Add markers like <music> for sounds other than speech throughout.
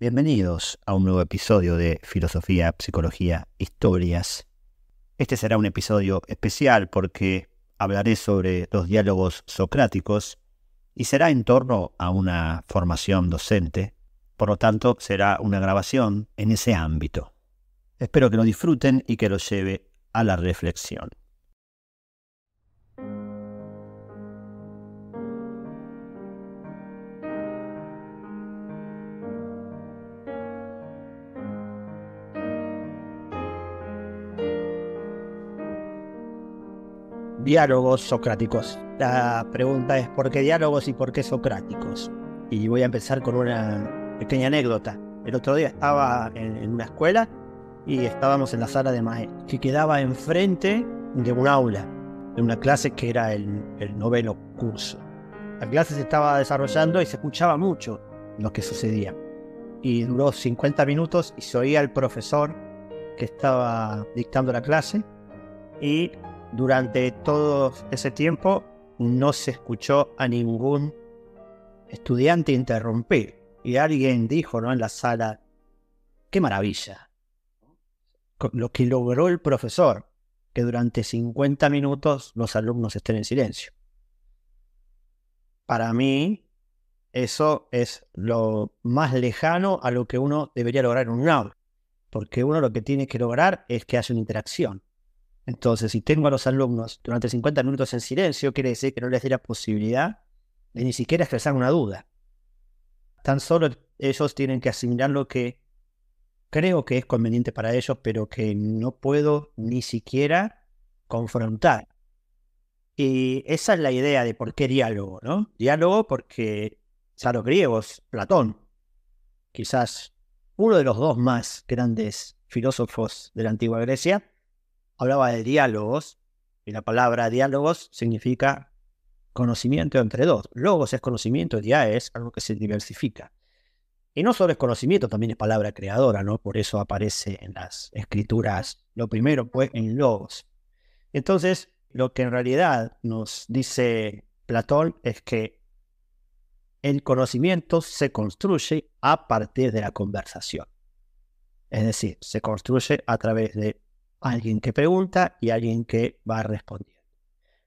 Bienvenidos a un nuevo episodio de Filosofía, Psicología, Historias. Este será un episodio especial porque hablaré sobre los diálogos socráticos y será en torno a una formación docente. Por lo tanto, será una grabación en ese ámbito. Espero que lo disfruten y que lo lleve a la reflexión. diálogos socráticos. La pregunta es, ¿por qué diálogos y por qué socráticos? Y voy a empezar con una pequeña anécdota. El otro día estaba en, una escuela y estábamos en la sala de maestros, que quedaba enfrente de un aula, de una clase que era el, noveno curso. La clase se estaba desarrollando y se escuchaba mucho lo que sucedía. Y duró 50 minutos y se oía el profesor que estaba dictando la clase y durante todo ese tiempo no se escuchó a ningún estudiante interrumpir. Y alguien dijo en la sala, qué maravilla. Lo que logró el profesor, que durante 50 minutos los alumnos estén en silencio. Para mí, eso es lo más lejano a lo que uno debería lograr en un aula. Porque uno lo que tiene que lograr es que haya una interacción. Entonces, si tengo a los alumnos durante 50 minutos en silencio, quiere decir que no les di la posibilidad de ni siquiera expresar una duda. Tan solo ellos tienen que asimilar lo que creo que es conveniente para ellos, pero que no puedo ni siquiera confrontar. Y esa es la idea de por qué diálogo, ¿no? Diálogo porque ya los griegos, Platón, quizás uno de los dos más grandes filósofos de la antigua Grecia, hablaba de diálogos, y la palabra diálogos significa conocimiento entre dos. Logos es conocimiento, ya es algo que se diversifica. Y no solo es conocimiento, también es palabra creadora, ¿no? Por eso aparece en las escrituras lo primero, pues, en logos. Entonces, lo que en realidad nos dice Platón es que el conocimiento se construye a partir de la conversación. Es decir, se construye a través de alguien que pregunta y alguien que va respondiendo.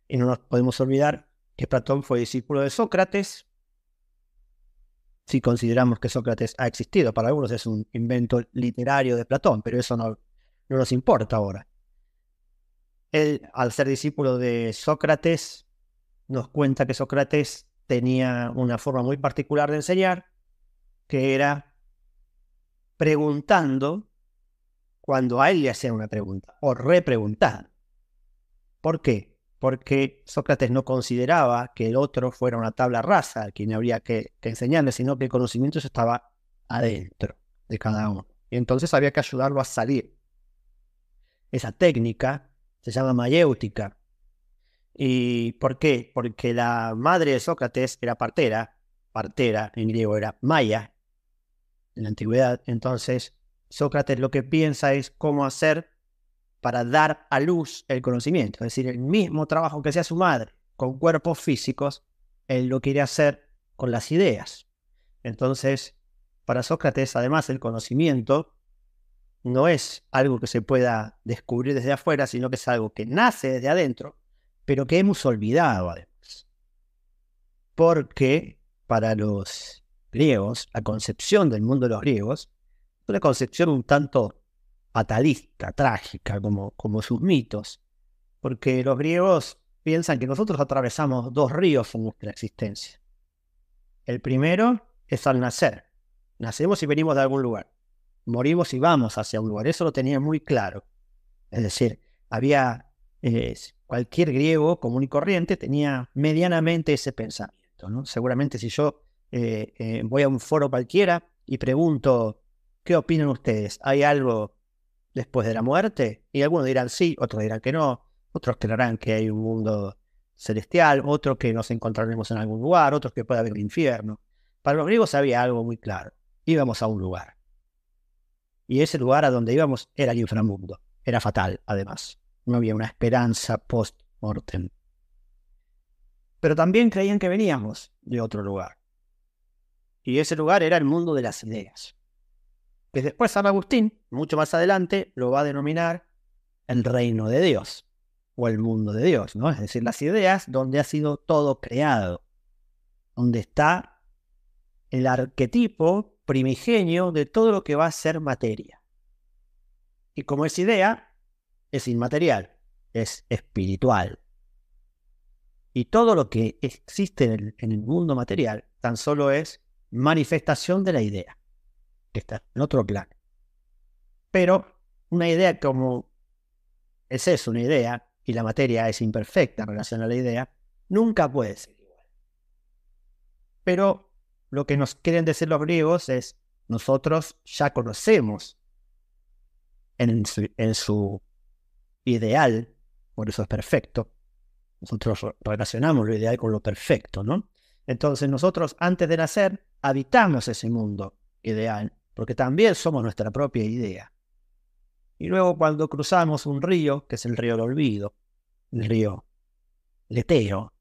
Y no nos podemos olvidar que Platón fue discípulo de Sócrates. Si consideramos que Sócrates ha existido, para algunos es un invento literario de Platón, pero eso no, no nos importa ahora. Él, al ser discípulo de Sócrates, nos cuenta que Sócrates tenía una forma muy particular de enseñar, que era preguntando cuando a él le hacían una pregunta o repreguntaban. ¿Por qué? Porque Sócrates no consideraba que el otro fuera una tabla rasa a quien habría que, enseñarle, sino que el conocimiento estaba adentro de cada uno. Y entonces había que ayudarlo a salir. Esa técnica se llama mayéutica. ¿Y por qué? Porque la madre de Sócrates era partera, partera en griego era maya en la antigüedad, entonces Sócrates lo que piensa es cómo hacer para dar a luz el conocimiento. Es decir, el mismo trabajo que hacía su madre con cuerpos físicos, él lo quiere hacer con las ideas. Entonces, para Sócrates, además, el conocimiento no es algo que se pueda descubrir desde afuera, sino que es algo que nace desde adentro, pero que hemos olvidado además. Porque para los griegos, la concepción del mundo de los griegos una concepción un tanto fatalista, trágica, como, como sus mitos, porque los griegos piensan que nosotros atravesamos dos ríos en nuestra existencia. El primero es al nacer. Nacemos y venimos de algún lugar. Morimos y vamos hacia un lugar. Eso lo tenía muy claro. Es decir, había eh, cualquier griego común y corriente tenía medianamente ese pensamiento. ¿no? Seguramente si yo eh, eh, voy a un foro cualquiera y pregunto ¿Qué opinan ustedes? ¿Hay algo después de la muerte? Y algunos dirán sí, otros dirán que no, otros creerán que hay un mundo celestial, otros que nos encontraremos en algún lugar, otros que puede haber un infierno. Para los griegos había algo muy claro. Íbamos a un lugar. Y ese lugar a donde íbamos era el inframundo. Era fatal, además. No había una esperanza post-mortem. Pero también creían que veníamos de otro lugar. Y ese lugar era el mundo de las ideas que después San Agustín, mucho más adelante, lo va a denominar el reino de Dios o el mundo de Dios, ¿no? Es decir, las ideas donde ha sido todo creado, donde está el arquetipo primigenio de todo lo que va a ser materia. Y como es idea, es inmaterial, es espiritual. Y todo lo que existe en el, en el mundo material tan solo es manifestación de la idea. ...que está en otro plan. Pero una idea como es una idea, y la materia es imperfecta en relación a la idea, nunca puede ser igual. Pero lo que nos quieren decir los griegos es, nosotros ya conocemos en su, en su ideal, por eso es perfecto. Nosotros relacionamos lo ideal con lo perfecto, ¿no? Entonces nosotros antes de nacer habitamos ese mundo ideal porque también somos nuestra propia idea. Y luego cuando cruzamos un río, que es el río del olvido, el río Leteo,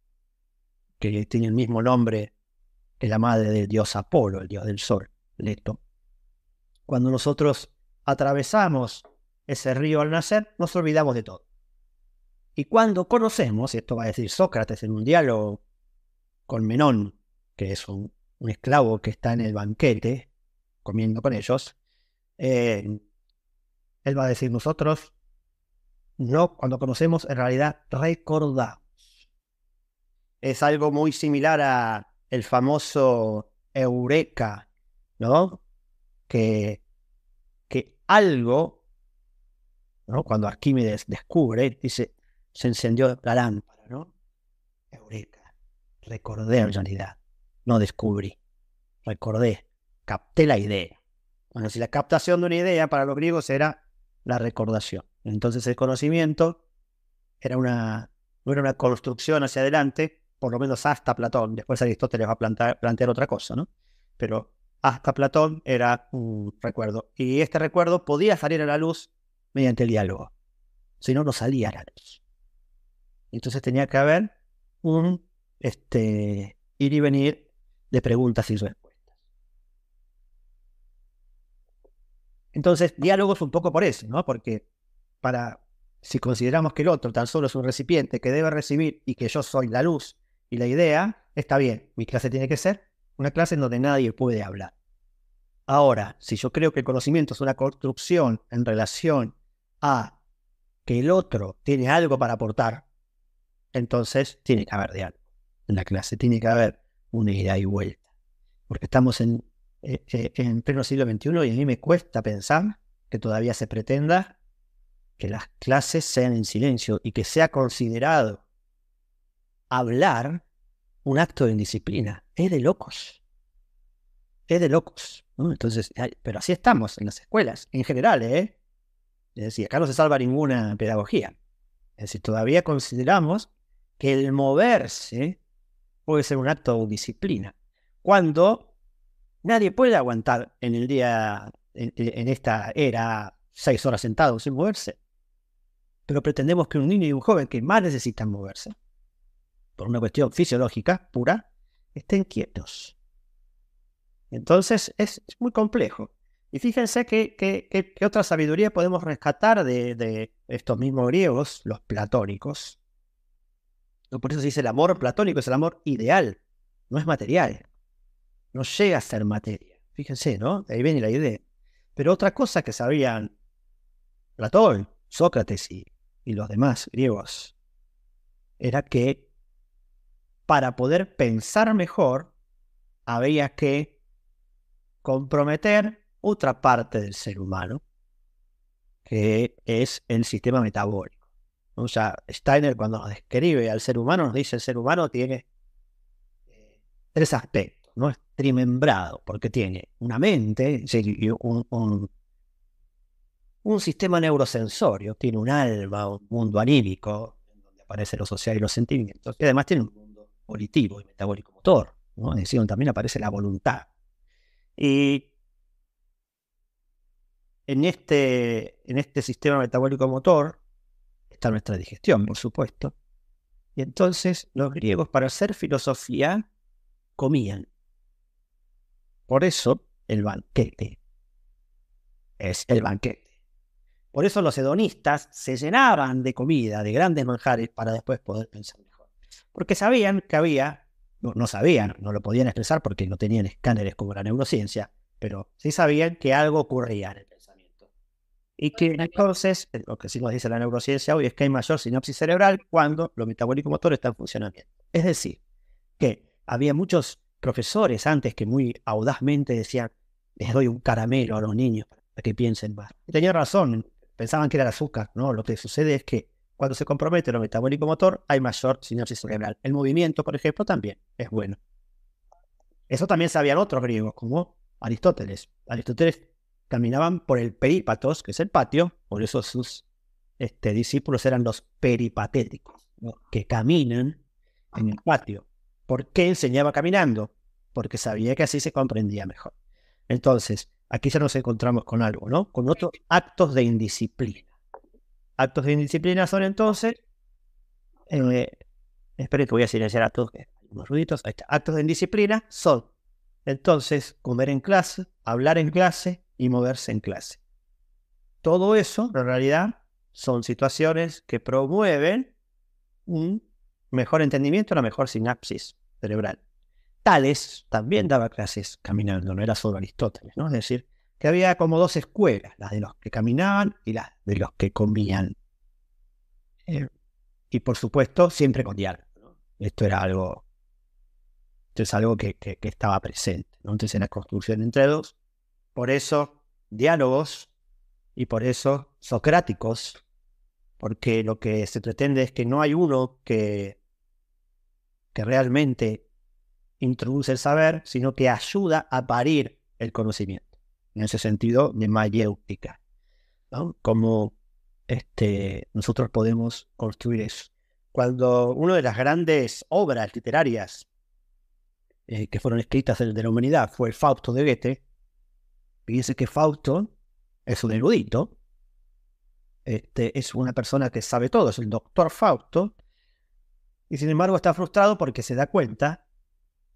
que tiene el mismo nombre que la madre del dios Apolo, el dios del sol, Leto. Cuando nosotros atravesamos ese río al nacer, nos olvidamos de todo. Y cuando conocemos, y esto va a decir Sócrates en un diálogo con Menón, que es un esclavo que está en el banquete, comiendo con ellos, eh, él va a decir nosotros, no, cuando conocemos, en realidad recordamos. Es algo muy similar a el famoso eureka, ¿no? Que, que algo, ¿no? Cuando Arquímedes descubre, dice, se encendió la lámpara, ¿no? Eureka. Recordé en realidad, no descubrí, recordé capté la idea. Bueno, si la captación de una idea para los griegos era la recordación. Entonces el conocimiento era una, era una construcción hacia adelante, por lo menos hasta Platón. Después Aristóteles va a plantear, otra cosa, ¿no? Pero hasta Platón era un recuerdo. Y este recuerdo podía salir a la luz mediante el diálogo. Si no, no salía a la luz. Entonces tenía que haber un este, ir y venir de preguntas y respuestas. Entonces, es un poco por eso, ¿no? Porque para, si consideramos que el otro tan solo es un recipiente que debe recibir y que yo soy la luz y la idea, está bien, mi clase tiene que ser una clase en donde nadie puede hablar. Ahora, si yo creo que el conocimiento es una construcción en relación a que el otro tiene algo para aportar, entonces tiene que haber diálogo en la clase, tiene que haber una ida y vuelta, porque estamos en eh, eh, en pleno siglo XXI y a mí me cuesta pensar que todavía se pretenda que las clases sean en silencio y que sea considerado hablar un acto de indisciplina. Es de locos. Es de locos. Entonces, pero así estamos en las escuelas, en general, ¿eh? Es decir, acá no se salva ninguna pedagogía. Es decir, todavía consideramos que el moverse puede ser un acto de disciplina. Cuando Nadie puede aguantar en el día, en, esta era, seis horas sentados sin moverse. Pero pretendemos que un niño y un joven que más necesitan moverse, por una cuestión fisiológica pura, estén quietos. Entonces es, muy complejo. Y fíjense que, otra sabiduría podemos rescatar de, de, estos mismos griegos, los platónicos. Por eso se dice el amor platónico, es el amor ideal, no es material no llega a ser materia. Fíjense, ¿no? De Ahí viene la idea. Pero otra cosa que sabían Platón, Sócrates y, los demás griegos era que para poder pensar mejor había que comprometer otra parte del ser humano, que es el sistema metabólico. O sea, Steiner cuando nos describe al ser humano, nos dice el ser humano tiene eh, tres aspectos, ¿no? membrado, porque tiene una mente, un, sistema neurosensorio, tiene un alma, un mundo anímico, donde aparece lo social y los sentimientos, y además tiene un mundo volitivo y metabólico motor, decir, donde también aparece la voluntad. Y en este, en este sistema metabólico motor está nuestra digestión, por supuesto. Y entonces los griegos, para hacer filosofía, comían. Por eso el banquete es el banquete. Por eso los hedonistas se llenaban de comida, de grandes manjares, para después poder pensar mejor. Porque sabían que había, no, sabían, no lo podían expresar porque no tenían escáneres como la neurociencia, pero sí sabían que algo ocurría en el pensamiento. Y que entonces, lo que sí nos dice la neurociencia hoy es que hay mayor sinopsis cerebral cuando los metabólicos motores están en funcionamiento. Es decir, que había muchos profesores antes que muy audazmente decían, les doy un caramelo a los niños para que piensen más. Y tenía razón, pensaban que era el azúcar, ¿no? Lo que sucede es que cuando se compromete lo metabólico motor, hay mayor sinapsis cerebral. El movimiento, por ejemplo, también es bueno. Eso también sabían otros griegos, como Aristóteles. Aristóteles caminaban por el peripatos, que es el patio, por eso sus este, discípulos eran los peripatéticos, que caminan en el patio. ¿Por qué enseñaba caminando? Porque sabía que así se comprendía mejor. Entonces, aquí ya nos encontramos con algo, ¿no? Con otros actos de indisciplina. Actos de indisciplina son entonces. Eh, esperen que voy a silenciar a todos unos ruiditos. Actos de indisciplina son entonces comer en clase, hablar en clase y moverse en clase. Todo eso, en realidad, son situaciones que promueven un mejor entendimiento, una mejor sinapsis cerebral. Tales también daba clases caminando, no era solo Aristóteles, ¿no? Es decir, que había como dos escuelas, las de los que caminaban y las de los que comían. Eh, y por supuesto, siempre con diálogo. Esto era algo, es algo que, estaba presente. entonces en la construcción entre dos. Por eso, diálogos y por eso socráticos, porque lo que se pretende es que no hay uno que que realmente introduce el saber, sino que ayuda a parir el conocimiento. En ese sentido, de mayéutica. ¿no? Como este, nosotros podemos construir eso. Cuando una de las grandes obras literarias eh, que fueron escritas de, la humanidad fue el Fausto de Goethe, fíjense que Fausto es un erudito, este, es una persona que sabe todo, es el doctor Fausto, y sin embargo está frustrado porque se da cuenta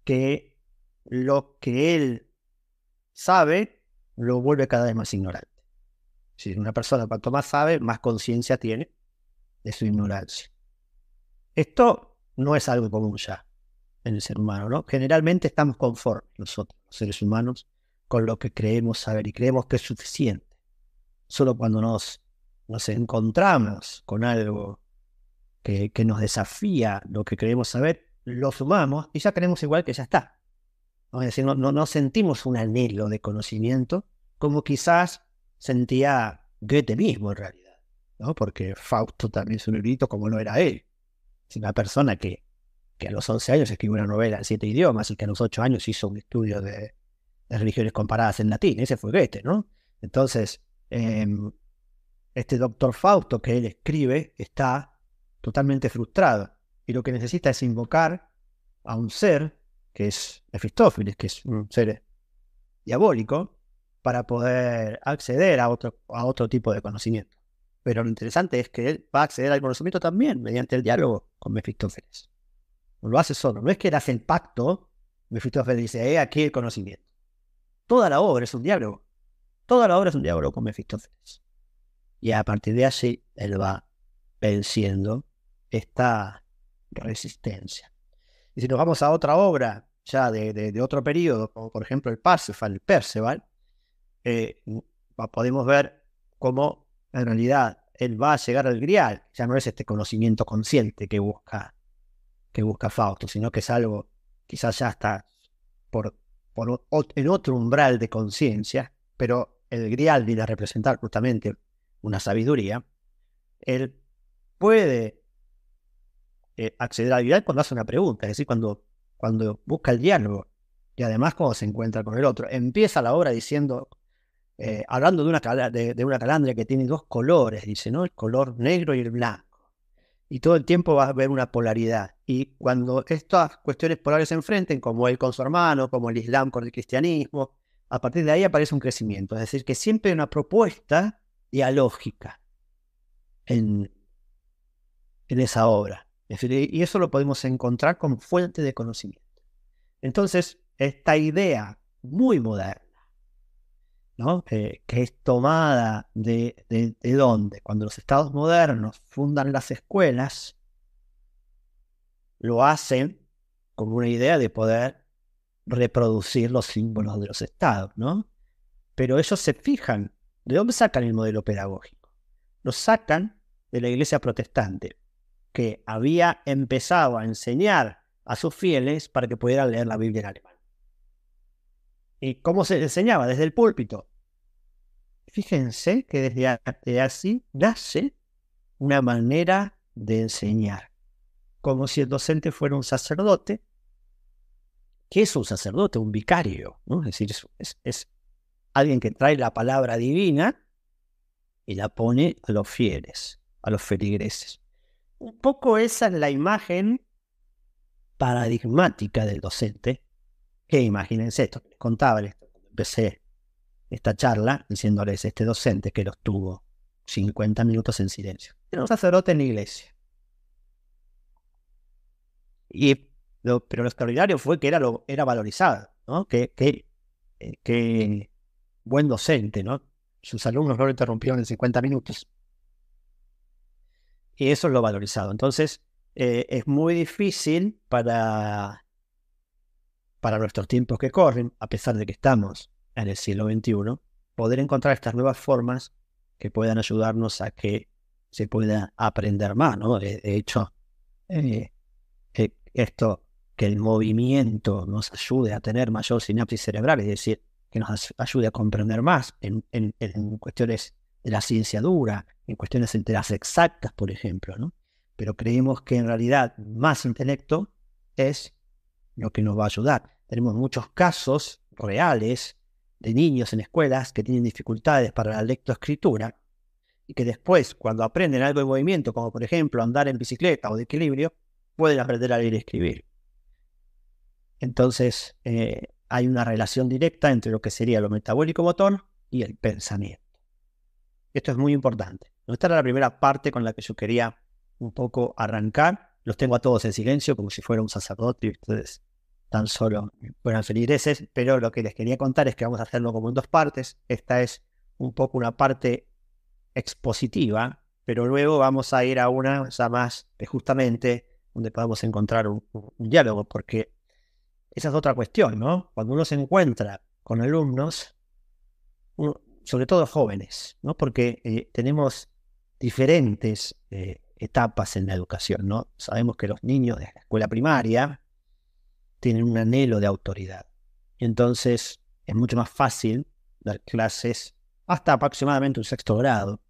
que lo que él sabe lo vuelve cada vez más ignorante. Si una persona cuanto más sabe, más conciencia tiene de su ignorancia. Esto no es algo común ya en el ser humano, ¿no? Generalmente estamos conformes nosotros, los seres humanos, con lo que creemos saber y creemos que es suficiente. Solo cuando nos, nos encontramos con algo eh, que, nos desafía lo que queremos saber, lo sumamos y ya creemos igual que ya está. vamos Es decir, no, sentimos un anhelo de conocimiento como quizás sentía Goethe mismo en realidad, ¿no? porque Fausto también es un librito como no era él. Es una persona que, que a los 11 años escribió una novela en siete idiomas y que a los 8 años hizo un estudio de, religiones comparadas en latín. Ese fue Goethe, ¿no? Entonces, em, este doctor Fausto que él escribe está totalmente frustrada. Y lo que necesita es invocar a un ser, que es Mefistófeles, que es un ser diabólico, para poder acceder a otro, a otro tipo de conocimiento. Pero lo interesante es que él va a acceder al conocimiento también mediante el diálogo con Mefistófeles. lo hace solo. No es que él hace el pacto, Mefistófeles dice, eh, aquí el conocimiento. Toda la obra es un diálogo. Toda la obra es un diálogo con Mefistófeles. Y a partir de así... él va venciendo esta resistencia. Y si nos vamos a otra obra, ya de, otro periodo, como por ejemplo el Parsifal, el Perceval, eh, podemos ver cómo en realidad él va a llegar al grial, ya no es este conocimiento consciente que busca, que busca Fausto, sino que es algo quizás ya está por, en otro umbral de conciencia, pero el grial viene a representar justamente una sabiduría, él puede eh, acceder la vida cuando hace una pregunta, es decir, cuando, cuando busca el diálogo y además cuando se encuentra con el otro. Empieza la obra diciendo, eh, hablando de una, de, una calandria que tiene dos colores, dice, ¿no? El color negro y el blanco. Y todo el tiempo va a haber una polaridad. Y cuando estas cuestiones polares se enfrenten, como él con su hermano, como el Islam con el cristianismo, a partir de ahí aparece un crecimiento. Es decir, que siempre hay una propuesta dialógica en, en esa obra y eso lo podemos encontrar como fuente de conocimiento. Entonces, esta idea muy moderna, ¿no? que es tomada de, dónde? Cuando los estados modernos fundan las escuelas, lo hacen con una idea de poder reproducir los símbolos de los estados, ¿no? Pero ellos se fijan, ¿de dónde sacan el modelo pedagógico? Lo sacan de la iglesia protestante, que había empezado a enseñar a sus fieles para que pudieran leer la Biblia en alemán. ¿Y cómo se enseñaba? Desde el púlpito. Fíjense que desde, así nace una manera de enseñar, como si el docente fuera un sacerdote. que es un sacerdote? Un vicario, ¿no? Es decir, es alguien que trae la palabra divina y la pone a los fieles, a los feligreses un poco esa es la imagen paradigmática del docente, que imagínense esto, les contaba empecé esta charla diciéndoles este docente que los tuvo 50 minutos en silencio. Era un sacerdote en la iglesia. Y pero lo extraordinario fue que era, era valorizado, ¿no? Eh, que, buen docente, ¿no? Sus alumnos no lo interrumpieron en 50 minutos y eso es lo valorizado. Entonces, eh, es muy difícil para, para nuestros tiempos que corren, a pesar de que estamos en el siglo XXI, poder encontrar estas nuevas formas que puedan ayudarnos a que se pueda aprender más, De, hecho, eh, esto, que el movimiento nos ayude a tener mayor sinapsis cerebral, es decir, que nos ayude a comprender más en, en cuestiones de la ciencia dura, en cuestiones enteras exactas, por ejemplo, ¿no? Pero creemos que en realidad más intelecto es lo que nos va a ayudar. Tenemos muchos casos reales de niños en escuelas que tienen dificultades para la lectoescritura y que después, cuando aprenden algo de movimiento, como por ejemplo andar en bicicleta o de equilibrio, pueden aprender a leer y escribir. Entonces, eh, hay una relación directa entre lo que sería lo metabólico motor y el pensamiento. Esto es muy importante. Esta era la primera parte con la que yo quería un poco arrancar. Los tengo a todos en silencio como si fuera un sacerdote y ustedes tan solo fueran feligreses, pero lo que les quería contar es que vamos a hacerlo como en dos partes. Esta es un poco una parte expositiva, pero luego vamos a ir a una ya más justamente donde podamos encontrar un, un diálogo, porque esa es otra cuestión, ¿no? Cuando uno se encuentra con alumnos, uno, sobre todo jóvenes, ¿no? porque eh, tenemos diferentes eh, etapas en la educación. ¿no? Sabemos que los niños de la escuela primaria tienen un anhelo de autoridad. Entonces es mucho más fácil dar clases hasta aproximadamente un sexto grado,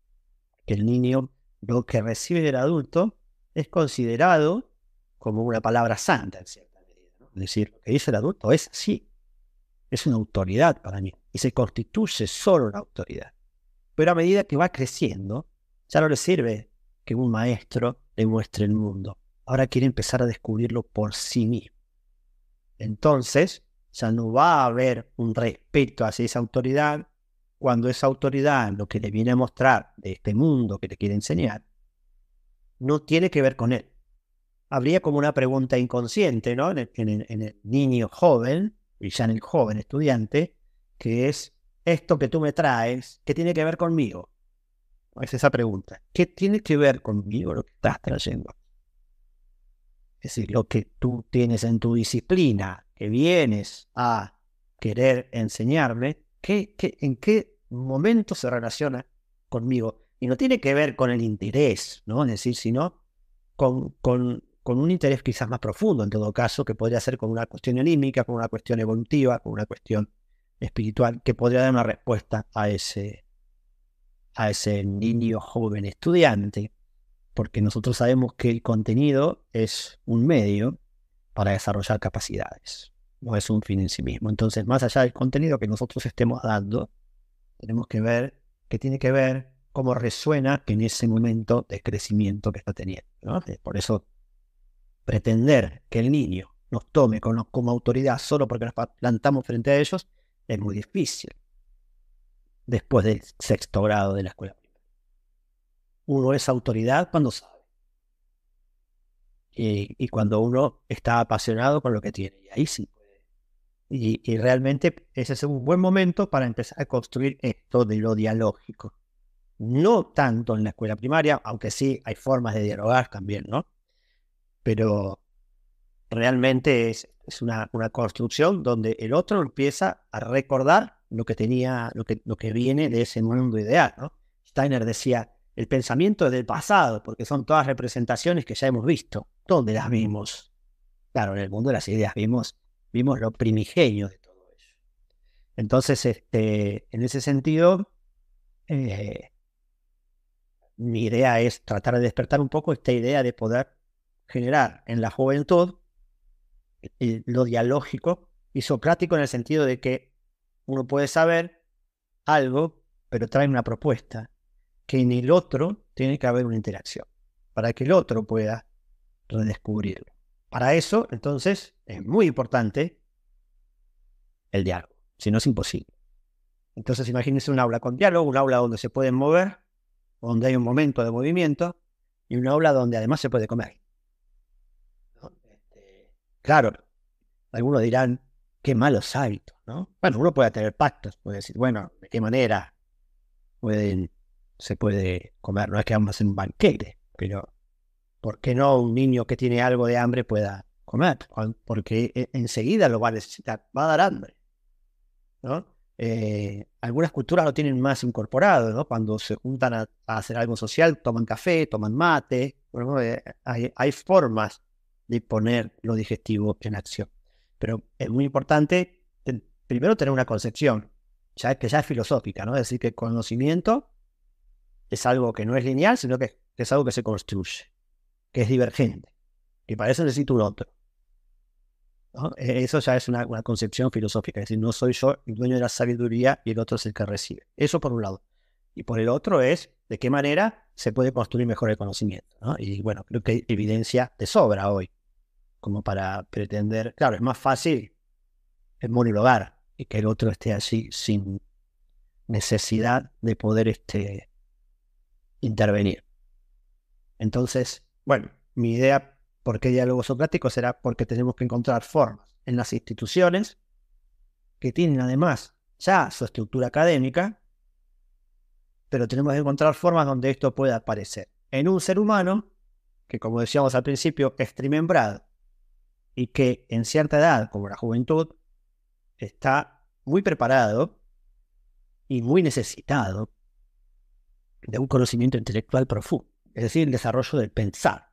que el niño lo que recibe del adulto es considerado como una palabra santa, en Es decir, lo que dice el adulto es así, es una autoridad para mí y se constituye solo una autoridad. Pero a medida que va creciendo, ya no le sirve que un maestro le muestre el mundo. Ahora quiere empezar a descubrirlo por sí mismo. Entonces, ya no va a haber un respeto hacia esa autoridad cuando esa autoridad lo que le viene a mostrar de este mundo que le quiere enseñar no tiene que ver con él. Habría como una pregunta inconsciente ¿no? en, el, en el niño joven, y ya en el joven estudiante, que es esto que tú me traes, ¿qué tiene que ver conmigo? Es esa pregunta. ¿Qué tiene que ver conmigo lo que estás trayendo? Es decir, lo que tú tienes en tu disciplina, que vienes a querer enseñarme, ¿qué, en qué momento se relaciona conmigo? Y no tiene que ver con el interés, ¿no? Es decir, sino con, con un interés quizás más profundo, en todo caso, que podría ser con una cuestión anímica, con una cuestión evolutiva, con una cuestión espiritual que podría dar una respuesta a ese, a ese niño joven estudiante, porque nosotros sabemos que el contenido es un medio para desarrollar capacidades, no es un fin en sí mismo. Entonces, más allá del contenido que nosotros estemos dando, tenemos que ver que tiene que ver cómo resuena en ese momento de crecimiento que está teniendo. Eh, por eso, pretender que el niño nos tome como autoridad solo porque nos plantamos frente a ellos es muy difícil después del sexto grado de la escuela primaria. Uno es autoridad cuando sabe. Y, cuando uno está apasionado con lo que tiene. Y ahí sí. Y, y realmente ese es un buen momento para empezar a construir esto de lo dialógico. No tanto en la escuela primaria, aunque sí hay formas de dialogar también, ¿no? Pero realmente es es una, construcción donde el otro empieza a recordar lo que tenía, lo que, lo que viene de ese mundo ideal. ¿no? Steiner decía, el pensamiento es del pasado, porque son todas representaciones que ya hemos visto. ¿Dónde las vimos? Claro, en el mundo de las ideas vimos, vimos lo primigenio de todo eso. Entonces, este, en ese sentido, eh, mi idea es tratar de despertar un poco esta idea de poder generar en la juventud lo dialógico y socrático en el sentido de que uno puede saber algo, pero trae una propuesta, que en el otro tiene que haber una interacción, para que el otro pueda redescubrirlo. Para eso, entonces, es muy importante el diálogo, si no es imposible. Entonces, imagínense un aula con diálogo, un aula donde se pueden mover, donde hay un momento de movimiento, y un aula donde además se puede comer. Claro, algunos dirán, qué malos hábitos, ¿no? Bueno, uno puede tener pactos, puede decir, bueno, ¿de qué manera pueden, se puede comer? No es que vamos a hacer un banquete, pero ¿por qué no un niño que tiene algo de hambre pueda comer? Porque e, enseguida lo va a necesitar, va a dar hambre, ¿no? Eh, algunas culturas lo tienen más incorporado, ¿no? Cuando se juntan a, hacer algo social, toman café, toman mate, eh, hay, hay formas de poner lo digestivo en acción. Pero es muy importante primero tener una concepción, ya que ya es filosófica, ¿no? Es decir, que el conocimiento es algo que no es lineal, sino que, es algo que se construye, que es divergente, y parece eso necesito un otro. E, eso ya es una, concepción filosófica, es decir, no soy yo el dueño de la sabiduría y el otro es el que recibe. Eso por un lado. Y por el otro es de qué manera se puede construir mejor el conocimiento. Y bueno, creo que hay evidencia de sobra hoy como para pretender. Claro, es más fácil el monologar y que el otro esté así sin necesidad de poder este, intervenir. Entonces, bueno, mi idea, ¿por qué diálogo socrático? Será porque tenemos que encontrar formas en las instituciones que tienen además ya su estructura académica, pero tenemos que encontrar formas donde esto pueda aparecer en un ser humano que, como decíamos al principio, es trimembrado y que en cierta edad, como la juventud, está muy preparado y muy necesitado de un conocimiento intelectual profundo, es decir, el desarrollo del pensar.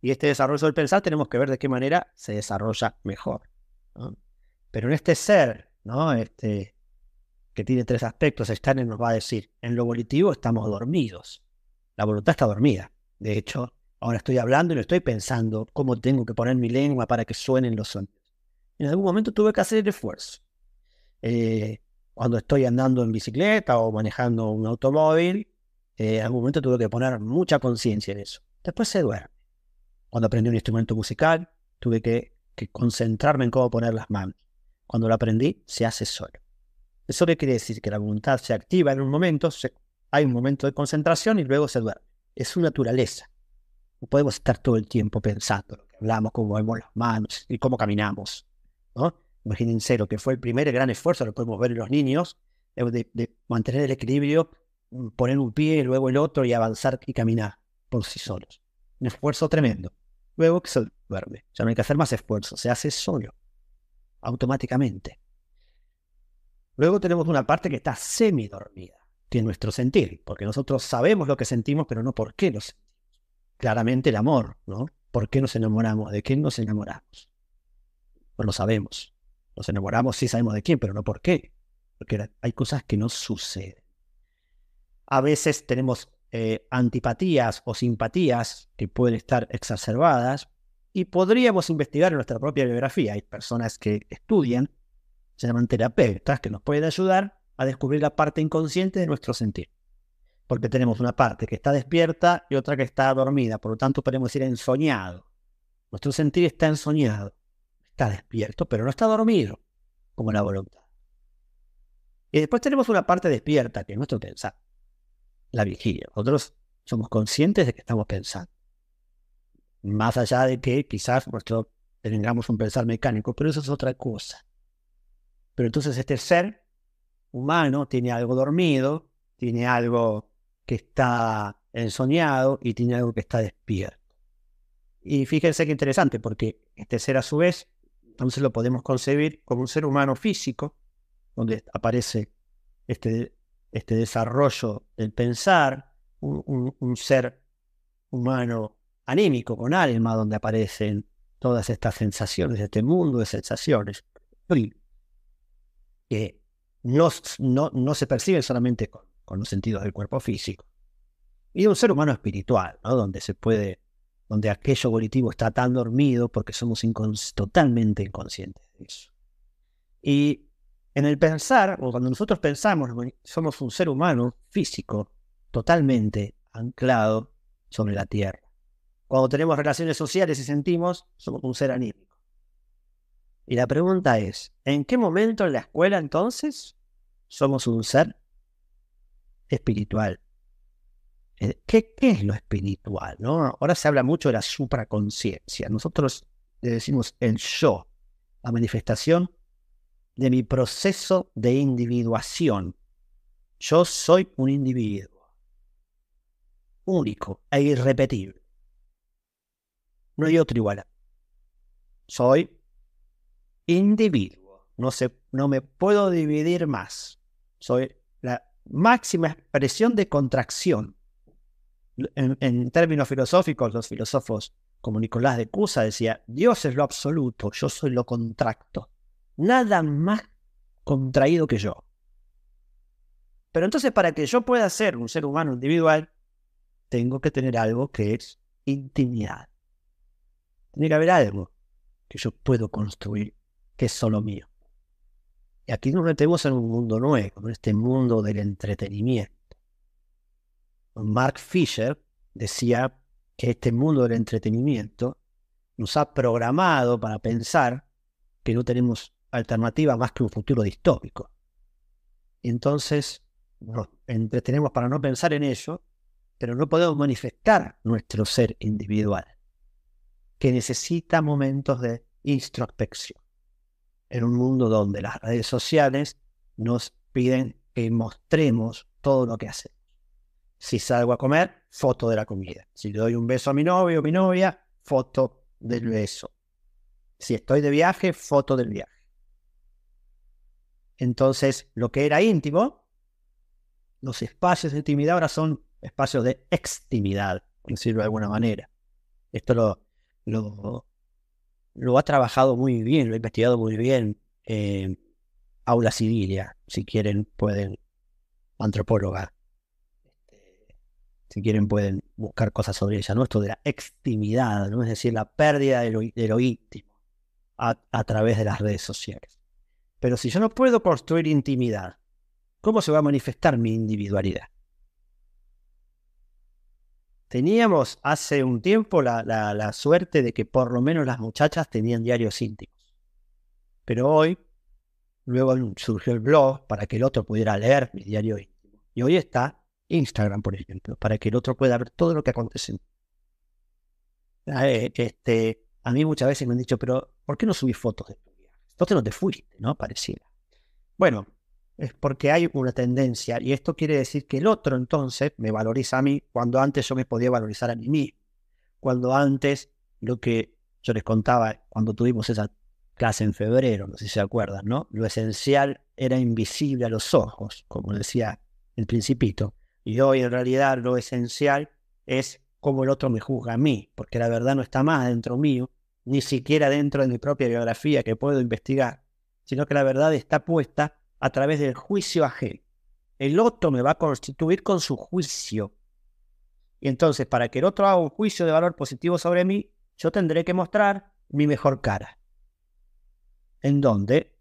Y este desarrollo del pensar tenemos que ver de qué manera se desarrolla mejor. Pero en este ser, ¿no? Este, que tiene tres aspectos, Stanley nos va a decir, en lo volitivo estamos dormidos. La voluntad está dormida. De hecho, Ahora estoy hablando y no estoy pensando cómo tengo que poner mi lengua para que suenen los sonidos. En algún momento tuve que hacer el esfuerzo. Eh, cuando estoy andando en bicicleta o manejando un automóvil, eh, en algún momento tuve que poner mucha conciencia en eso. Después se duerme. Cuando aprendí un instrumento musical, tuve que, concentrarme en cómo poner las manos. Cuando lo aprendí, se hace solo. Eso quiere decir que la voluntad se activa en un momento, hay un momento de concentración y luego se duerme. Es su naturaleza podemos estar todo el tiempo pensando lo que hablamos, cómo movemos las manos y cómo caminamos. ¿no? Imagínense lo que fue el primer gran esfuerzo, lo podemos ver en los niños, eh, de, mantener el equilibrio, mm, poner un pie, y luego el otro y avanzar y caminar por sí solos. Un esfuerzo tremendo. Luego que se duerme. Ya no hay que hacer más esfuerzo, se hace solo, automáticamente. Luego tenemos una parte que está semi dormida, que nuestro sentir, porque nosotros sabemos lo que sentimos, pero no por qué lo sentimos claramente el amor, ¿no? ¿Por qué nos enamoramos? ¿De quién nos enamoramos? Pues lo sabemos. Nos enamoramos, sí sabemos de quién, pero no por qué. Porque hay cosas que no suceden. A veces tenemos eh, antipatías o simpatías que pueden estar exacerbadas y podríamos investigar en nuestra propia biografía. Hay personas que estudian, se llaman terapeutas, que nos pueden ayudar a descubrir la parte inconsciente de nuestro sentir porque tenemos una parte que está despierta y otra que está dormida, por lo tanto podemos decir ensoñado. Nuestro sentir está ensoñado, está despierto, pero no está dormido, como la voluntad. Y después tenemos una parte despierta, que es nuestro pensar, la vigilia. Nosotros somos conscientes de que estamos pensando. Más allá de que quizás nuestro, tengamos un pensar mecánico, pero eso es otra cosa. Pero entonces este ser humano tiene algo dormido, tiene algo que está ensoñado y tiene algo que está despierto. Y fíjense qué interesante, porque este ser a su vez, entonces lo podemos concebir como un ser humano físico, donde aparece este, este desarrollo del pensar, un, ser humano anímico, con alma, donde aparecen todas estas sensaciones, este mundo de sensaciones, que no, no, no se perciben solamente con con los sentidos del cuerpo físico, y de un ser humano espiritual, donde se puede, donde aquello volitivo está tan dormido porque somos totalmente inconscientes de eso. Y en el pensar, o cuando nosotros pensamos, somos un ser humano físico totalmente anclado sobre la tierra. Cuando tenemos relaciones sociales y sentimos, somos un ser anímico. Y la pregunta es, ¿en qué momento en la escuela entonces somos un ser espiritual. Eh, ¿Qué, ¿Qué, es lo espiritual? ¿no? Ahora se habla mucho de la supraconciencia. Nosotros le decimos el yo, la manifestación de mi proceso de individuación. Yo soy un individuo único e irrepetible. No hay otro igual. Soy individuo. No, no me puedo dividir más. Soy máxima expresión de contracción. En, términos filosóficos, los filósofos como Nicolás de Cusa decía, Dios es lo absoluto, yo soy lo contracto. Nada más contraído que yo. Pero entonces para que yo pueda ser un ser humano individual, tengo que tener algo que es intimidad. Tiene que haber algo que yo puedo construir que es solo mío aquí nos metemos en un mundo nuevo, en este mundo del entretenimiento. Mark Fisher decía que este mundo del entretenimiento nos ha programado para pensar que no tenemos alternativa más que un futuro distópico. Entonces, nos entretenemos para no pensar en ello, pero no podemos manifestar nuestro ser individual, que necesita momentos de introspección en un mundo donde las redes sociales nos piden que mostremos todo lo que hacemos. Si salgo a comer, foto de la comida. Si le doy un beso a mi novio o mi novia, foto del beso. Si estoy de viaje, foto del viaje. Entonces, lo que era íntimo, los espacios de intimidad ahora son espacios de extimidad, por decirlo de alguna manera. Esto lo, lo, lo ha trabajado muy bien, lo ha investigado muy bien. Eh, Aula Civilia, si quieren, pueden, antropóloga, este, si quieren pueden buscar cosas sobre ella, ¿no? Esto de la extimidad, ¿no? Es decir, la pérdida de lo, íntimo a, través de las redes sociales. Pero si yo no puedo construir intimidad, ¿cómo se va a manifestar mi individualidad? Teníamos hace un tiempo la, suerte de que por lo menos las muchachas tenían diarios íntimos. Pero hoy, luego surgió el blog para que el otro pudiera leer mi diario íntimo. Y hoy está Instagram, por ejemplo, para que el otro pueda ver todo lo que acontece. Este, a mí muchas veces me han dicho, pero ¿por qué no subís fotos de tu vida? Entonces no te fuiste, ¿no? Pareciera. Bueno, es porque hay una tendencia y esto quiere decir que el otro entonces me valoriza a mí cuando antes yo me podía valorizar a mí mismo. Cuando antes lo que yo les contaba cuando tuvimos esa clase en febrero, no sé si se acuerdan, ¿no? Lo esencial era invisible a los ojos, como decía el principito. Y hoy en realidad lo esencial es cómo el otro me juzga a mí, porque la verdad no está más dentro mío, ni siquiera dentro de mi propia biografía que puedo investigar, sino que la verdad está puesta a través del juicio ajeno. El otro me va a constituir con su juicio. Y entonces, para que el otro haga un juicio de valor positivo sobre mí, yo tendré que mostrar mi mejor cara. ¿En donde.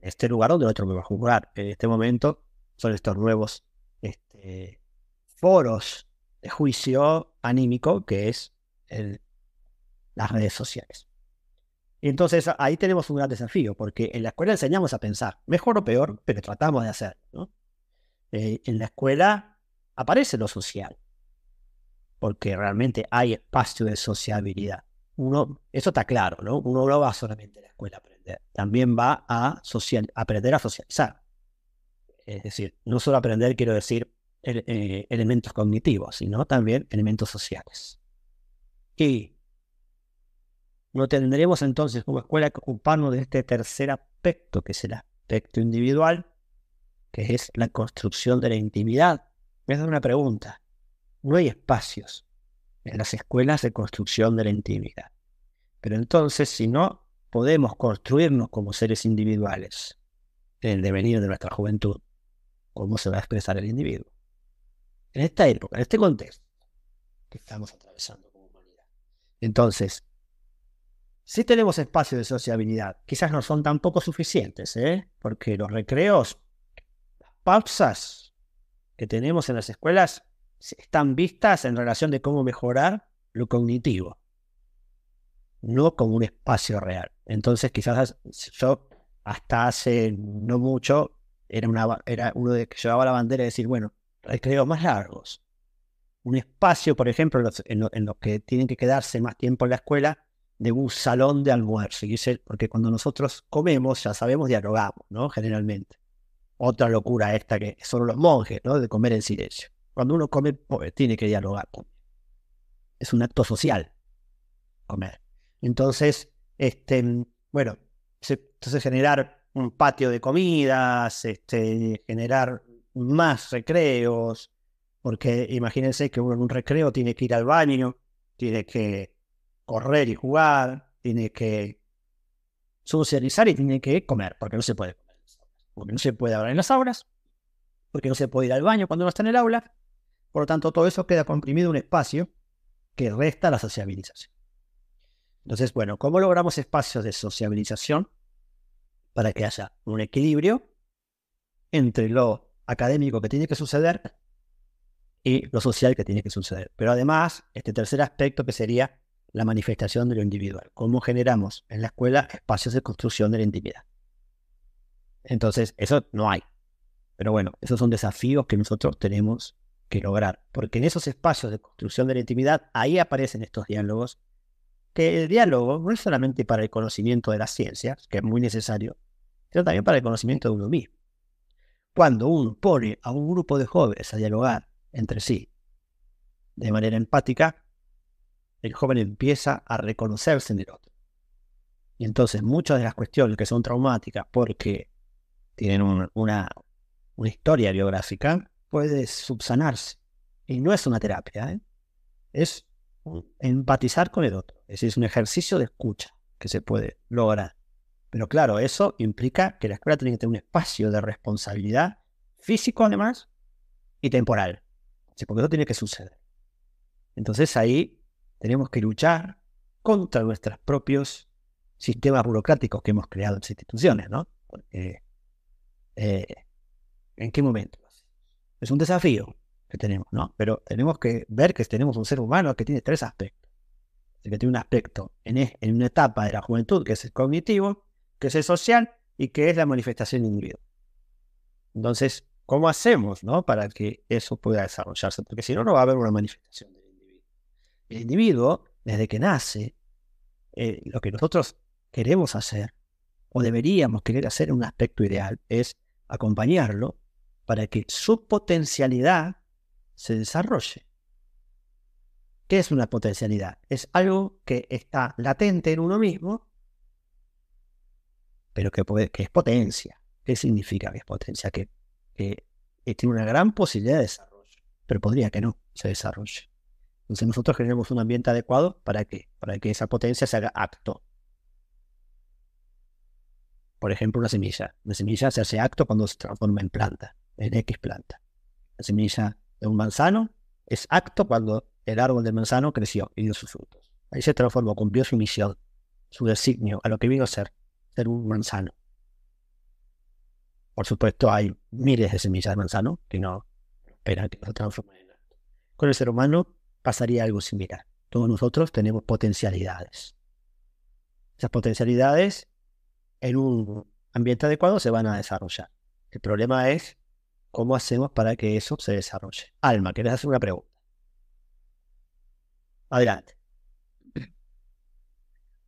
En este lugar donde el otro me va a juzgar. En este momento son estos nuevos este, foros de juicio anímico que es las redes sociales entonces ahí tenemos un gran desafío, porque en la escuela enseñamos a pensar, mejor o peor, pero tratamos de hacer. Eh, en la escuela aparece lo social, porque realmente hay espacio de sociabilidad. Uno, eso está claro, ¿no? Uno no va solamente a la escuela a aprender, también va a social, aprender a socializar. Es decir, no solo aprender, quiero decir, eh, elementos cognitivos, sino también elementos sociales. Y no tendremos entonces como escuela que ocuparnos de este tercer aspecto, que es el aspecto individual, que es la construcción de la intimidad. hacer una pregunta. No hay espacios en las escuelas de construcción de la intimidad. Pero entonces, si no podemos construirnos como seres individuales en el devenir de nuestra juventud, ¿cómo se va a expresar el individuo? En esta época, en este contexto que estamos atravesando como humanidad. Entonces, si tenemos espacios de sociabilidad, quizás no son tampoco suficientes, ¿eh? porque los recreos, las pausas que tenemos en las escuelas están vistas en relación de cómo mejorar lo cognitivo, no como un espacio real. Entonces quizás yo hasta hace no mucho era, uno de que llevaba la bandera de decir, bueno, recreos más largos. Un espacio, por ejemplo, en los que tienen que quedarse más tiempo en la escuela, de un salón de almuerzo. porque cuando nosotros comemos, ya sabemos, dialogamos, ¿no? Generalmente. Otra locura esta que son los monjes, ¿no? De comer en silencio. Cuando uno come, pues, tiene que dialogar. Es un acto social comer. Entonces, este, bueno, entonces generar un patio de comidas, este, generar más recreos, porque imagínense que uno en un recreo tiene que ir al baño, tiene que correr y jugar, tiene que socializar y tiene que comer, porque no se puede comer. Porque no se puede hablar en las aulas, porque no se puede ir al baño cuando uno está en el aula. Por lo tanto, todo eso queda comprimido en un espacio que resta la sociabilización. Entonces, bueno, ¿cómo logramos espacios de sociabilización para que haya un equilibrio entre lo académico que tiene que suceder y lo social que tiene que suceder? Pero además, este tercer aspecto que sería la manifestación de lo individual, cómo generamos en la escuela espacios de construcción de la intimidad. Entonces, eso no hay. Pero bueno, esos son desafíos que nosotros tenemos que lograr, porque en esos espacios de construcción de la intimidad, ahí aparecen estos diálogos, que el diálogo no es solamente para el conocimiento de las ciencias, que es muy necesario, sino también para el conocimiento de uno mismo. Cuando uno pone a un grupo de jóvenes a dialogar entre sí de manera empática, el joven empieza a reconocerse en el otro. Y entonces muchas de las cuestiones que son traumáticas porque tienen una, historia biográfica puede subsanarse. Y no es una terapia, ¿eh? es empatizar con el otro. Es es un ejercicio de escucha que se puede lograr. Pero claro, eso implica que la escuela tiene que tener un espacio de responsabilidad físico además y temporal. Porque eso tiene que suceder. Entonces ahí tenemos que luchar contra nuestros propios sistemas burocráticos que hemos creado en las instituciones, ¿no? Eh, ¿En qué momento? Es un desafío que tenemos, ¿no? Pero tenemos que ver que tenemos un ser humano que tiene tres aspectos. Que tiene un aspecto en, en una etapa de la juventud que es el cognitivo, que es el social y que es la manifestación individual. Entonces, ¿cómo hacemos ¿no? para que eso pueda desarrollarse? Porque si no, no va a haber una manifestación. El individuo, desde que nace, eh, lo que nosotros queremos hacer, o deberíamos querer hacer en un aspecto ideal, es acompañarlo para que su potencialidad se desarrolle. ¿Qué es una potencialidad? Es algo que está latente en uno mismo, pero que, que es potencia. ¿Qué significa que es potencia? que eh, tiene una gran posibilidad de desarrollo, pero podría que no se desarrolle. Entonces nosotros generamos un ambiente adecuado para que, para que esa potencia se haga acto. Por ejemplo, una semilla. Una semilla se hace acto cuando se transforma en planta, en X planta. La semilla de un manzano es acto cuando el árbol del manzano creció y dio sus frutos. Ahí se transformó, cumplió su misión, su designio, a lo que vino a ser, ser un manzano. Por supuesto, hay miles de semillas de manzano que no esperan que se transformen en Con el ser humano pasaría algo similar. Todos nosotros tenemos potencialidades. Esas potencialidades en un ambiente adecuado se van a desarrollar. El problema es cómo hacemos para que eso se desarrolle. Alma, ¿quieres hacer una pregunta? Adelante.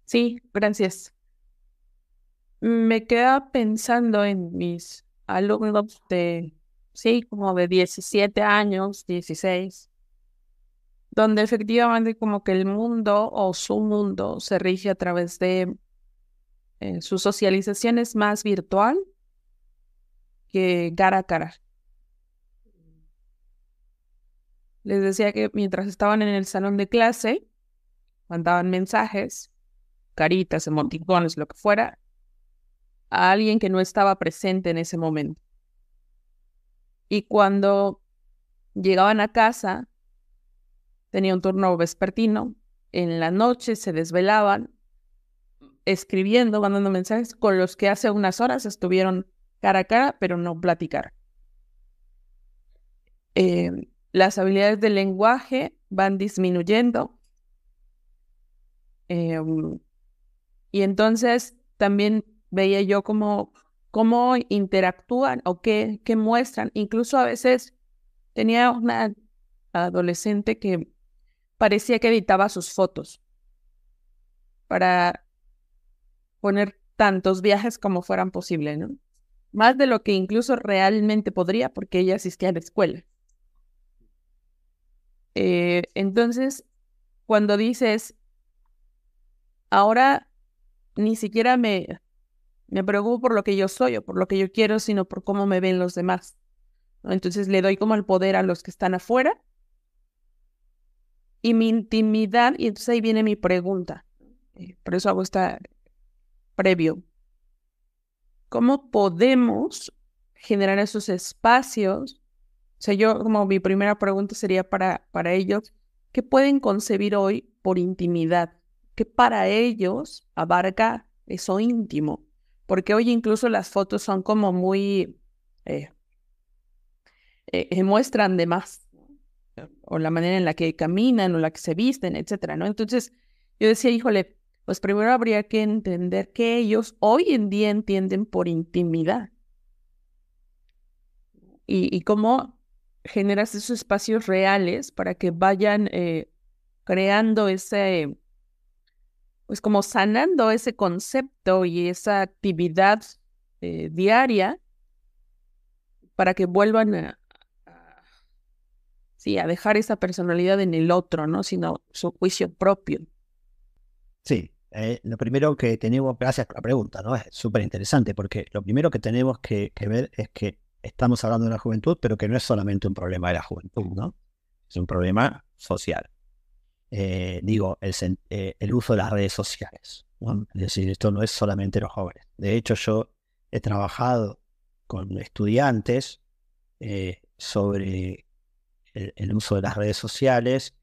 Sí, gracias. Me queda pensando en mis alumnos de, sí, como de 17 años, 16, donde efectivamente como que el mundo o su mundo se rige a través de eh, su socialización es más virtual que cara a cara. Les decía que mientras estaban en el salón de clase, mandaban mensajes, caritas, emoticones, lo que fuera, a alguien que no estaba presente en ese momento. Y cuando llegaban a casa, tenía un turno vespertino, en la noche se desvelaban escribiendo, mandando mensajes con los que hace unas horas estuvieron cara a cara, pero no platicar. Em, las habilidades del lenguaje van disminuyendo. Em, y entonces también veía yo cómo, cómo interactúan o qué, qué muestran. Incluso a veces tenía una adolescente que parecía que editaba sus fotos para poner tantos viajes como fueran posible, ¿no? Más de lo que incluso realmente podría porque ella asistía a la escuela. Eh, entonces, cuando dices, ahora ni siquiera me, me preocupo por lo que yo soy o por lo que yo quiero, sino por cómo me ven los demás. Entonces le doy como el poder a los que están afuera y mi intimidad. Y entonces ahí viene mi pregunta. Eh, por eso hago esta previo. ¿Cómo podemos generar esos espacios? O sea, yo como mi primera pregunta sería para, para ellos, ¿qué pueden concebir hoy por intimidad? ¿Qué para ellos abarca eso íntimo? Porque hoy incluso las fotos son como muy... Eh, eh, muestran de más o la manera en la que caminan o la que se visten, etcétera, ¿no? Entonces, yo decía, híjole, pues primero habría que entender que ellos hoy en día entienden por intimidad. Y, cómo generas esos espacios reales para que vayan eh, creando ese, pues como sanando ese concepto y esa actividad eh, diaria para que vuelvan a, sí, a dejar esa personalidad en el otro, ¿no? Sino su juicio propio. Sí, eh, lo primero que tenemos, gracias por la pregunta, ¿no? Es súper interesante porque lo primero que tenemos que, ver es que estamos hablando de la juventud, pero que no es solamente un problema de la juventud, ¿no? Es un problema social. Eh, digo, eh, el, uso de las redes sociales. Es decir, esto no es solamente los jóvenes. De hecho, yo he trabajado con estudiantes sobre el, uso de las redes sociales.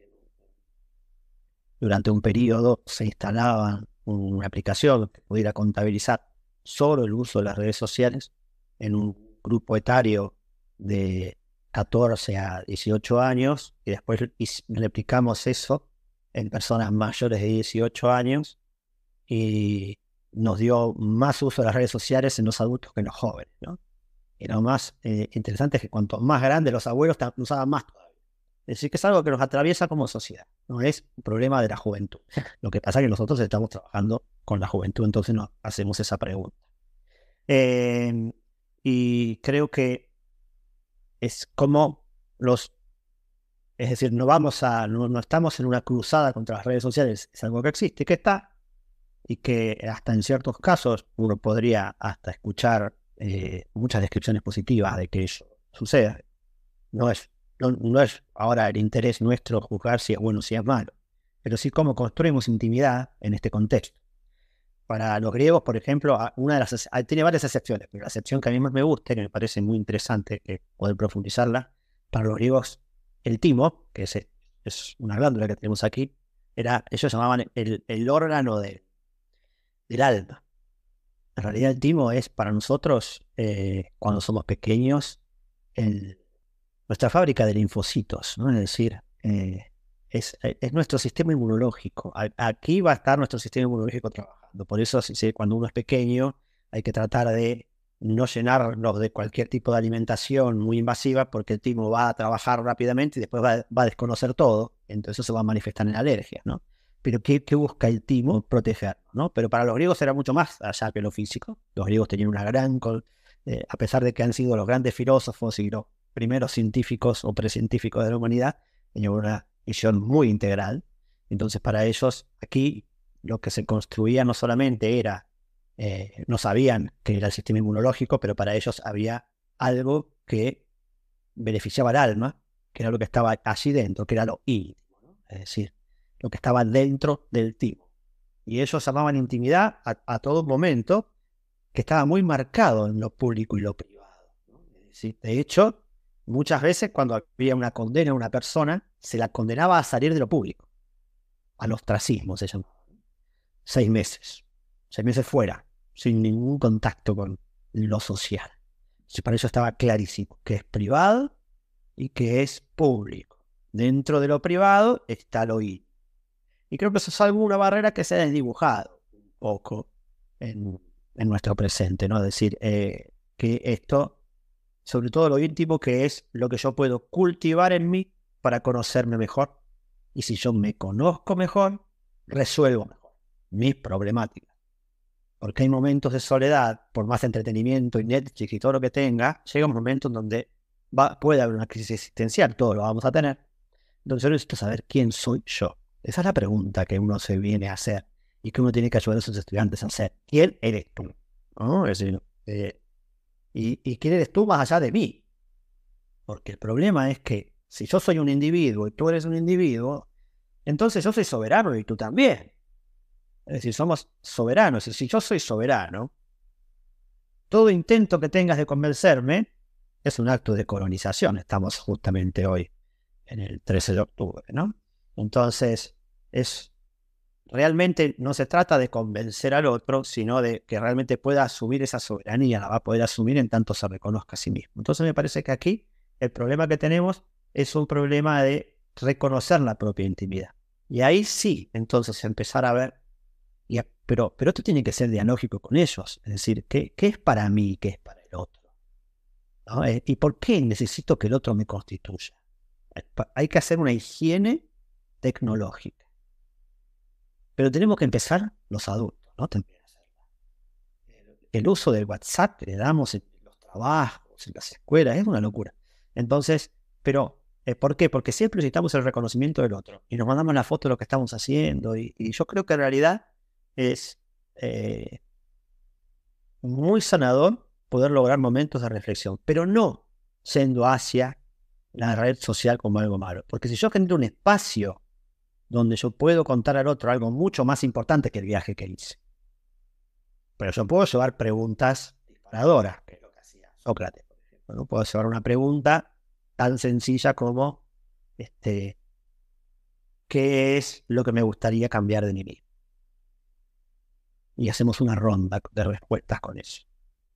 Durante un periodo se instalaba una aplicación que pudiera contabilizar solo el uso de las redes sociales en un grupo etario de 14 a 18 años y después replicamos eso en personas mayores de 18 años y nos dio más uso de las redes sociales en los adultos que en los jóvenes. Y lo más eh, interesante es que cuanto más grandes los abuelos usaban más es decir, que es algo que nos atraviesa como sociedad, no es un problema de la juventud. Lo que pasa es que nosotros estamos trabajando con la juventud, entonces nos hacemos esa pregunta. Em, y creo que es como los... Es decir, no vamos a, no, estamos en una cruzada contra las redes sociales, es algo que existe, que está, y que hasta en ciertos casos uno podría hasta escuchar eh, muchas descripciones positivas de que eso suceda. No es no, es ahora el interés nuestro juzgar si es bueno o si es malo, pero sí cómo construimos intimidad en este contexto. Para los griegos, por ejemplo, una de las, ah, tiene varias excepciones, pero la excepción que a mí más me gusta, que me parece muy interesante eh, poder profundizarla, para los griegos, el timo, que es, es una glándula que tenemos aquí, era, ellos llamaban el, órgano de, del alma. En realidad el timo es para nosotros, eh, cuando somos pequeños, el, nuestra fábrica de linfocitos, ¿no? es decir, eh, eh, es, nuestro sistema inmunológico. Aquí va a estar nuestro sistema inmunológico trabajando. Por eso, cuando uno es pequeño, hay que tratar de no llenarnos de cualquier tipo de alimentación muy invasiva, porque el timo va a trabajar rápidamente y después va, a desconocer todo. Entonces, eso se va a manifestar en alergias, ¿no? Pero ¿qué, busca el timo? Proteger, ¿no? Pero para los griegos era mucho más allá que lo físico. Los griegos tenían una gran... Eh, a pesar de que han sido los grandes filósofos y los primeros científicos o precientíficos de la humanidad, tenían una visión muy integral. Entonces, para ellos, aquí lo que se construía no solamente era, eh, no sabían que era el sistema inmunológico, pero para ellos había algo que beneficiaba al alma, que era lo que estaba así dentro, que era lo íntimo, es decir, lo que estaba dentro del tipo. Y ellos llamaban intimidad a, todo momento, que estaba muy marcado en lo público y lo privado. de hecho, Muchas veces cuando había una condena a una persona, se la condenaba a salir de lo público, al ostracismo se llamaba. Seis meses, seis meses fuera, sin ningún contacto con lo social. para eso estaba clarísimo, que es privado y que es público. Dentro de lo privado está lo íntimo Y creo que eso es alguna barrera que se ha desdibujado un poco en, nuestro presente, ¿no? Es decir, eh, que esto sobre todo lo íntimo, que es lo que yo puedo cultivar en mí para conocerme mejor. Y si yo me conozco mejor, resuelvo mejor mis problemáticas. Porque hay momentos de soledad, por más entretenimiento y Netflix y todo lo que tenga, llega un momento en donde va, puede haber una crisis existencial, todo lo vamos a tener. Entonces yo necesito saber quién soy yo. Esa es la pregunta que uno se viene a hacer y que uno tiene que ayudar a sus estudiantes a hacer. ¿Quién eres tú? Es decir, eh, ¿Y, ¿Y quién eres tú más allá de mí? Porque el problema es que si yo soy un individuo y tú eres un individuo, entonces yo soy soberano y tú también. Es decir, somos soberanos. Y si yo soy soberano, todo intento que tengas de convencerme es un acto de colonización. Estamos justamente hoy en el 13 de octubre, ¿no? Entonces, es realmente no se trata de convencer al otro, sino de que realmente pueda asumir esa soberanía, la va a poder asumir en tanto se reconozca a sí mismo. Entonces me parece que aquí el problema que tenemos es un problema de reconocer la propia intimidad. Y ahí sí, entonces empezar a ver, pero, pero esto tiene que ser dialógico con ellos, es decir, ¿qué, es para mí y qué es para el otro? ¿No? Eh, ¿Y por qué necesito que el otro me constituya? Eh, hay que hacer una higiene tecnológica pero tenemos que empezar los adultos, ¿no? El uso del WhatsApp que le damos en los trabajos, en las escuelas, es una locura. Entonces, pero eh, ¿Por qué? Porque siempre necesitamos el reconocimiento del otro y nos mandamos la foto de lo que estamos haciendo. Y, yo creo que en realidad es eh, muy sanador poder lograr momentos de reflexión, pero no siendo hacia la red social como algo malo. Porque si yo genero un espacio donde yo puedo contar al otro algo mucho más importante que el viaje que hice. Pero yo puedo llevar preguntas disparadoras, que es lo que hacía Sócrates, por ejemplo. puedo llevar una pregunta tan sencilla como, este, ¿qué es lo que me gustaría cambiar de mí Y hacemos una ronda de respuestas con eso.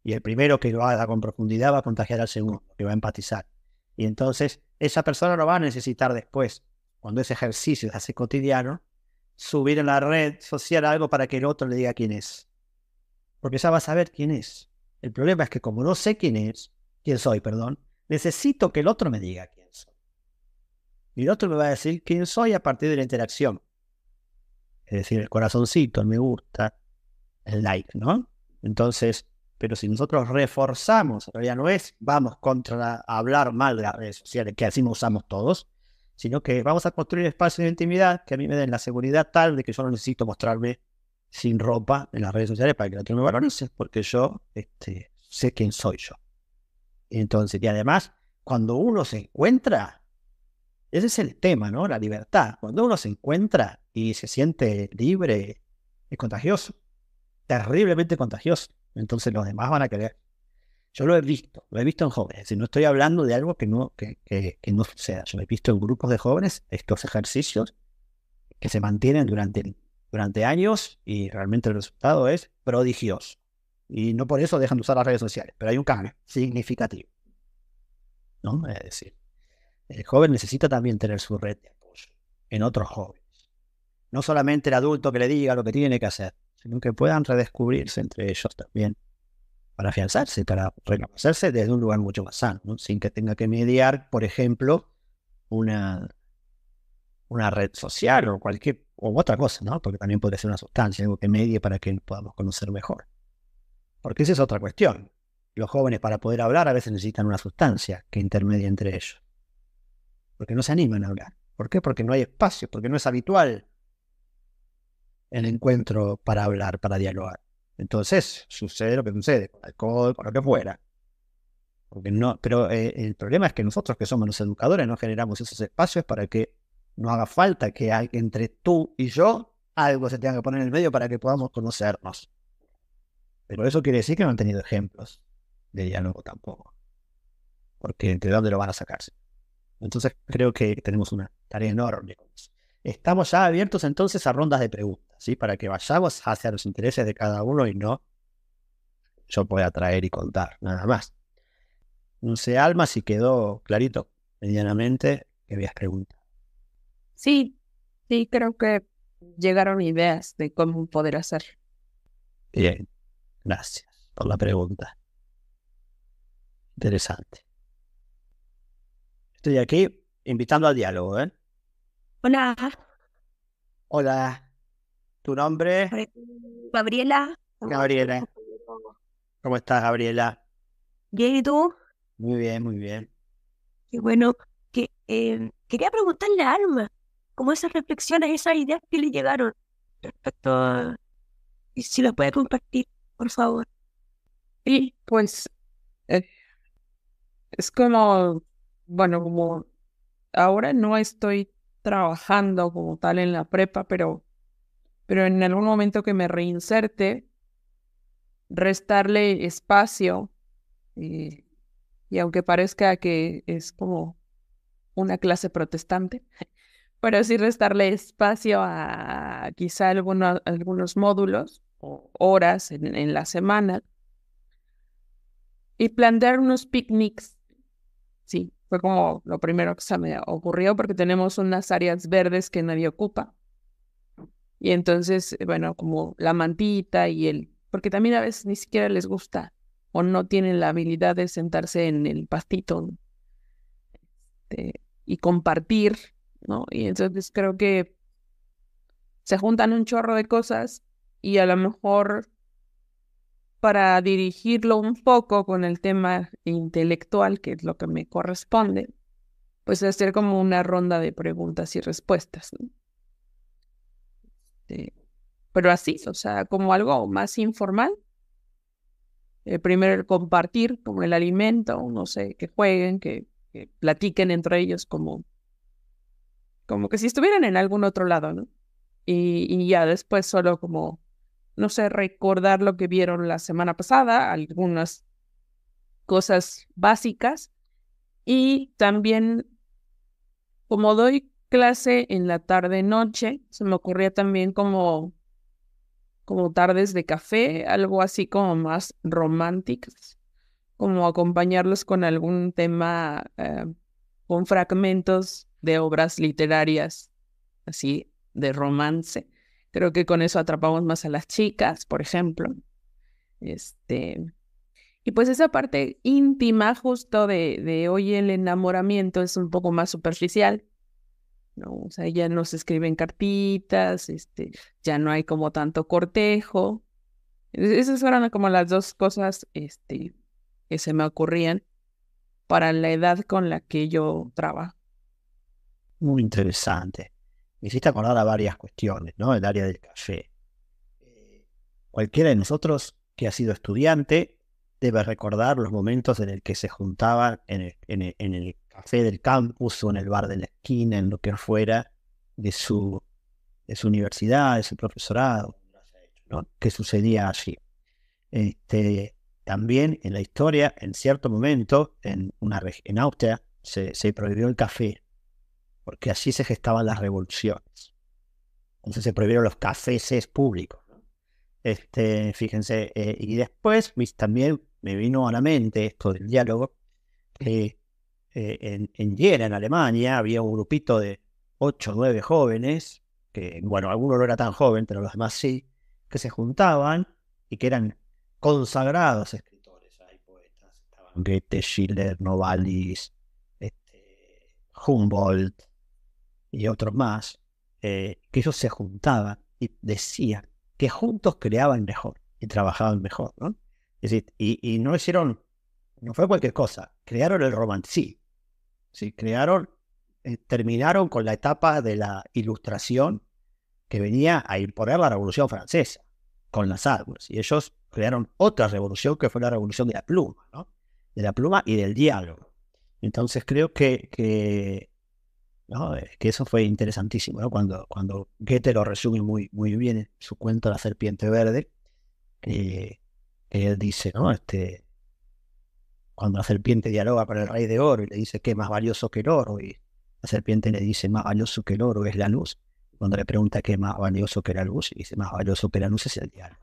Y el primero que lo haga con profundidad va a contagiar al segundo, que va a empatizar. Y entonces esa persona lo va a necesitar después cuando ese ejercicio se hace cotidiano, subir en la red social algo para que el otro le diga quién es. Porque ya va a saber quién es. El problema es que como no sé quién es, quién soy, perdón, necesito que el otro me diga quién soy. Y el otro me va a decir quién soy a partir de la interacción. Es decir, el corazoncito, el me gusta, el like, ¿no? Entonces, pero si nosotros reforzamos, en realidad no es, vamos contra hablar mal de las redes sociales, que así no usamos todos, sino que vamos a construir espacios de intimidad que a mí me den la seguridad tal de que yo no necesito mostrarme sin ropa en las redes sociales para que la gente me porque yo este, sé quién soy yo. Entonces, y además, cuando uno se encuentra, ese es el tema, ¿no? La libertad. Cuando uno se encuentra y se siente libre, es contagioso, terriblemente contagioso. Entonces los demás van a querer yo lo he visto, lo he visto en jóvenes. Es no estoy hablando de algo que no, que, que, no suceda. Yo he visto en grupos de jóvenes estos ejercicios que se mantienen durante, durante años y realmente el resultado es prodigioso. Y no por eso dejan de usar las redes sociales, pero hay un cambio significativo. ¿No? Es decir, el joven necesita también tener su red de apoyo en otros jóvenes. No solamente el adulto que le diga lo que tiene que hacer, sino que puedan redescubrirse entre ellos también para afianzarse, para reconocerse desde un lugar mucho más sano, sin que tenga que mediar, por ejemplo, una, una red social o cualquier o otra cosa, ¿no? porque también podría ser una sustancia, algo que medie para que podamos conocer mejor. Porque esa es otra cuestión. Los jóvenes para poder hablar a veces necesitan una sustancia que intermedie entre ellos. Porque no se animan a hablar. ¿Por qué? Porque no hay espacio, porque no es habitual el encuentro para hablar, para dialogar. Entonces, sucede lo que sucede, con alcohol, con lo que fuera. Porque no, pero eh, el problema es que nosotros que somos los educadores no generamos esos espacios para que no haga falta que entre tú y yo algo se tenga que poner en el medio para que podamos conocernos. Pero eso quiere decir que no han tenido ejemplos de diálogo tampoco. Porque ¿de dónde lo van a sacarse? Entonces creo que tenemos una tarea enorme. Estamos ya abiertos entonces a rondas de preguntas. Para que vayamos hacia los intereses de cada uno y no yo pueda traer y contar, nada más. No sé, Alma, si quedó clarito medianamente que habías preguntado. Sí, sí, creo que llegaron ideas de cómo poder hacer. Bien, gracias por la pregunta. Interesante. Estoy aquí invitando al diálogo, ¿eh? Hola. Hola. ¿Tu nombre? Gabriela. Gabriela. ¿Cómo estás, Gabriela? Bien, ¿y tú? Muy bien, muy bien. Qué bueno. Que, em, quería preguntarle a Alma, como esas reflexiones, esas ideas que le llegaron respecto ¿Y Si las puede compartir, por favor. Sí, pues... Eh, es como... Bueno, como... Ahora no estoy trabajando como tal en la prepa, pero pero en algún momento que me reinserte, restarle espacio eh, y, aunque parezca que es como una clase protestante, <laughs> pero sí restarle espacio a quizá algunos, algunos módulos o horas en, en la semana y plantear unos picnics. Sí, fue como lo primero que se me ocurrió porque tenemos unas áreas verdes que nadie ocupa y entonces, eh, bueno, como la mantita y el, porque también a veces ni siquiera les gusta o no tienen la habilidad de sentarse en el pastito este, y compartir, ¿no? Y entonces creo que se juntan un chorro de cosas y a lo mejor para dirigirlo un poco con el tema intelectual, que es lo que me corresponde, pues hacer como una ronda de preguntas y respuestas. ¿no? Este, pero así, o sea, como algo más informal. Eh, primero el compartir, como el alimento, no sé, que jueguen, que, platiquen entre ellos, como, como que si estuvieran en algún otro lado, ¿no? Y, y ya después solo como, no sé, recordar lo que vieron la semana pasada, algunas cosas básicas. Y también, como doy clase en la tarde-noche. Se me ocurría también como, como tardes de café, algo así como más románticas, como acompañarlos con algún tema, eh, con fragmentos de obras literarias, así de romance. Creo que con eso atrapamos más a las chicas, por ejemplo. Este, y pues esa parte íntima justo de, de hoy el enamoramiento es un poco más superficial, ¿no? O sea, ya no se escriben cartitas, este, ya no hay como tanto cortejo. E-, esas eran como las dos cosas este, que se me ocurrían para la edad con la que yo trabajo. Muy interesante. Me hiciste acordar a varias cuestiones, ¿no? El área del café. Eh, cualquiera de nosotros que ha sido estudiante debe recordar los momentos en el que se juntaban en el, en en el café del campus o en el bar de la esquina, en lo que fuera de su, de su universidad, de su profesorado, ¿no? que sucedía allí. Este, también en la historia, en cierto momento, en, una en Austria, se, prohibió el café, porque así se gestaban las revoluciones. Entonces se prohibieron los cafés públicos. Este, fíjense, eh, y después también me vino a la mente esto del diálogo, que eh, en, en, en Alemania, había un grupito de ocho o nueve jóvenes, que bueno, alguno no era tan joven, pero los demás sí, que se juntaban y que eran consagrados escritores. Hay poetas, estaban Goethe, Schiller, Novalis, este, Humboldt y otros más, eh, que ellos se juntaban y decían que juntos creaban mejor y trabajaban mejor, ¿no? Es decir, y, no hicieron, no fue cualquier cosa, crearon el romanticismo. Crearon, eh, terminaron con la etapa de la ilustración que venía a imponer la Revolución Francesa con las árboles. Y ellos crearon otra revolución que fue la revolución de la pluma, ¿no? De la pluma y del diálogo. Entonces creo que, que, eh, eso fue interesantísimo, ¿no? Cuando, cuando Goethe lo resume muy, muy bien en su cuento La Serpiente Verde, que, él dice, ¿no? Este, cuando la serpiente dialoga con el rey de oro y le dice que más valioso que el oro, y la serpiente le dice más valioso que el oro es la luz, cuando le pregunta qué más valioso que la luz, y dice más valioso que la luz es el diálogo.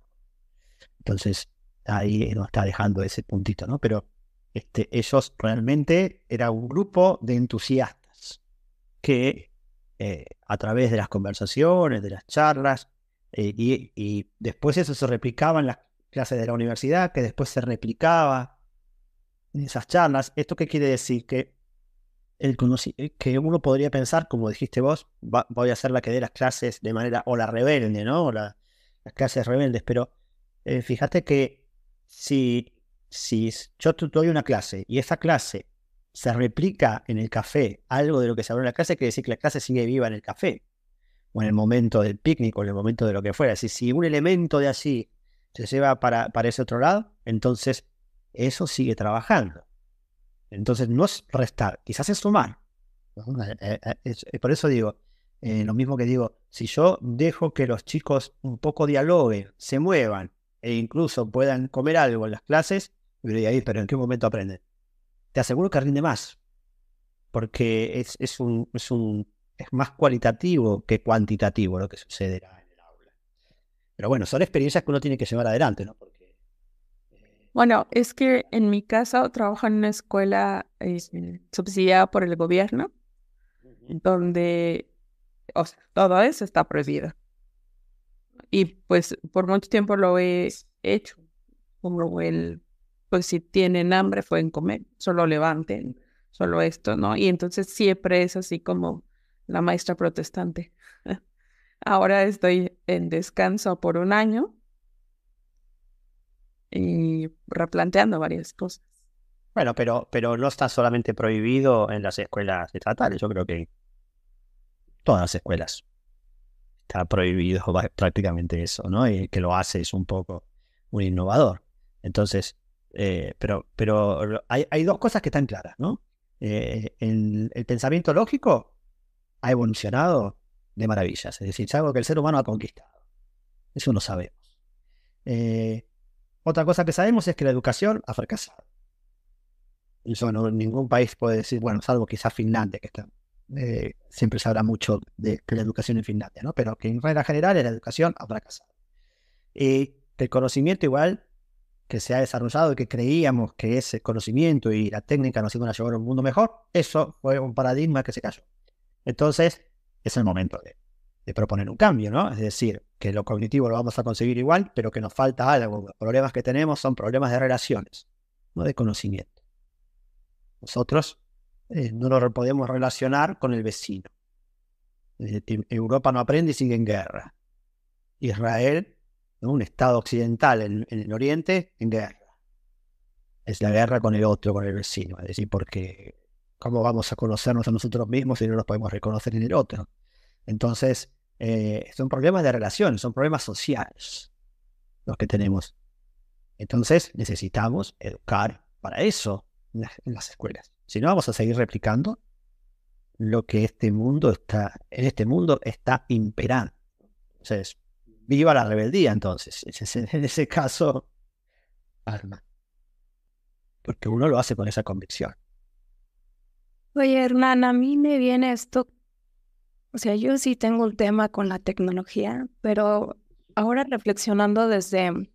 Entonces, ahí eh, nos está dejando ese puntito, ¿no? Pero este, ellos realmente era un grupo de entusiastas que eh, a través de las conversaciones, de las charlas, eh, y, después eso se replicaba en las clases de la universidad, que después se replicaba en esas charlas. ¿Esto qué quiere decir? Que, el que uno podría pensar, como dijiste vos, voy a hacer la que dé las clases de manera, o la rebelde, ¿no? O las clases rebeldes, pero eh, fíjate que si, si yo te doy una clase y esa clase se replica en el café algo de lo que se habló en la clase, quiere decir que la clase sigue viva en el café, o en el momento del picnic, o en el momento de lo que fuera. Si, si un elemento de así se lleva para, para ese otro lado, entonces eso sigue trabajando. Entonces no es restar, quizás es sumar. Eh, eh, eh, por eso digo, lo mismo que digo, si yo dejo que los chicos un poco dialoguen, se muevan e incluso puedan comer algo en las clases, pero ¿en qué momento aprenden? Te aseguro que rinde más, porque es, un, es, un, es más cualitativo que cuantitativo lo que sucede en el aula. Pero bueno, son experiencias que uno tiene que llevar adelante, ¿no? Bueno, es que en mi casa trabajo en una escuela eh, subsidiada por el gobierno, donde todo eso está prohibido. Y pues por mucho tiempo lo he hecho, como el, pues si tienen hambre pueden comer, solo levanten, solo esto, ¿no? Y entonces siempre es así como la maestra protestante. <laughs> Ahora estoy en descanso por un año y replanteando varias cosas. Bueno, pero, pero no está solamente prohibido en las escuelas estatales, yo creo que todas las escuelas está prohibido prácticamente eso, ¿no? Y que lo hace es un poco un innovador. Entonces, eh, pero, pero hay, dos cosas que están claras, ¿no? Eh, el, pensamiento lógico ha evolucionado de maravillas, es decir, es algo que el ser humano ha conquistado. Eso no sabemos. Eh, otra cosa que sabemos es que la educación ha fracasado. Eso no, ningún país puede decir, bueno, salvo quizás Finlandia, que está, eh, siempre se habla mucho de, que la educación en Finlandia, ¿no? Pero que en regla general la educación ha fracasado. Y el conocimiento igual que se ha desarrollado y que creíamos que ese conocimiento y la técnica nos iban a llevar a un mundo mejor, eso fue un paradigma que se cayó. Entonces, es el momento de de proponer un cambio, ¿no? Es decir, que lo cognitivo lo vamos a conseguir igual, pero que nos falta algo. Los problemas que tenemos son problemas de relaciones, no de conocimiento. Nosotros eh, no nos podemos relacionar con el vecino. Europa no aprende y sigue en guerra. Israel, un Estado occidental en, en, el Oriente, en guerra. Es la guerra con el otro, con el vecino. Es decir, porque ¿cómo vamos a conocernos a nosotros mismos si no nos podemos reconocer en el otro? Entonces, eh, son problemas de relaciones, son problemas sociales los que tenemos. Entonces, necesitamos educar para eso en las, escuelas. Si no, vamos a seguir replicando lo que este mundo está, en este mundo está imperando. Entonces, viva la rebeldía entonces. En ese <laughs> caso, arma Porque uno lo hace con esa convicción. Oye, Hernán, a mí me viene esto o sea, yo sí tengo un tema con la tecnología, pero ahora reflexionando desde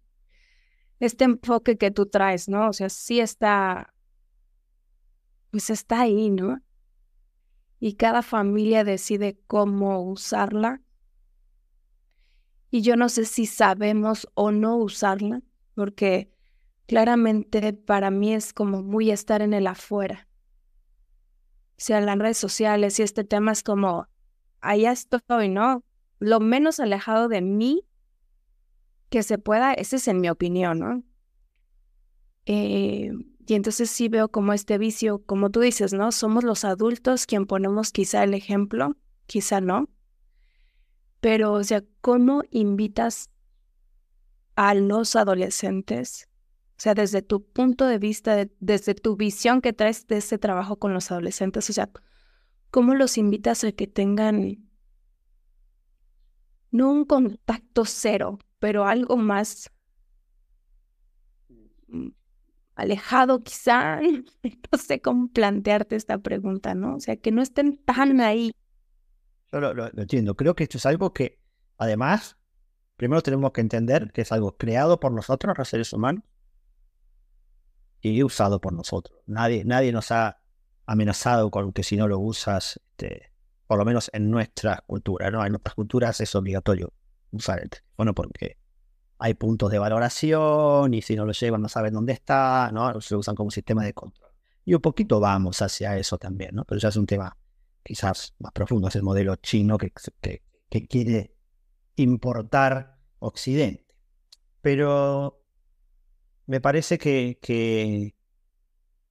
este enfoque que tú traes, ¿no? O sea, sí está, pues está ahí, ¿no? Y cada familia decide cómo usarla. Y yo no sé si sabemos o no usarla, porque claramente para mí es como muy estar en el afuera. O sea, las redes sociales y este tema es como, allá estoy, ¿no? Lo menos alejado de mí que se pueda, esa es en mi opinión, ¿no? Eh, y entonces sí veo como este vicio, como tú dices, ¿no? Somos los adultos quien ponemos quizá el ejemplo, quizá no. Pero, o sea, ¿cómo invitas a los adolescentes? O sea, desde tu punto de vista, desde tu visión que traes de este trabajo con los adolescentes, o sea, ¿Cómo los invitas a que tengan no un contacto cero, pero algo más alejado quizá? <laughs> No sé cómo plantearte esta pregunta, ¿no? O sea, que no estén tan ahí. Yo lo, entiendo. Creo que esto es algo que, además, primero tenemos que entender que es algo creado por nosotros, los seres humanos, y usado por nosotros. Nadie, nadie nos ha amenazado con que si no lo usas, este, por lo menos en nuestras culturas, ¿no? En nuestras culturas es obligatorio usar el teléfono porque hay puntos de valoración y si no lo llevan no saben dónde está, ¿no? Se usan como sistema de control. Y un poquito vamos hacia eso también, ¿no? Pero ya es un tema quizás más profundo, es el modelo chino que, que, que quiere importar Occidente. Pero me parece que, que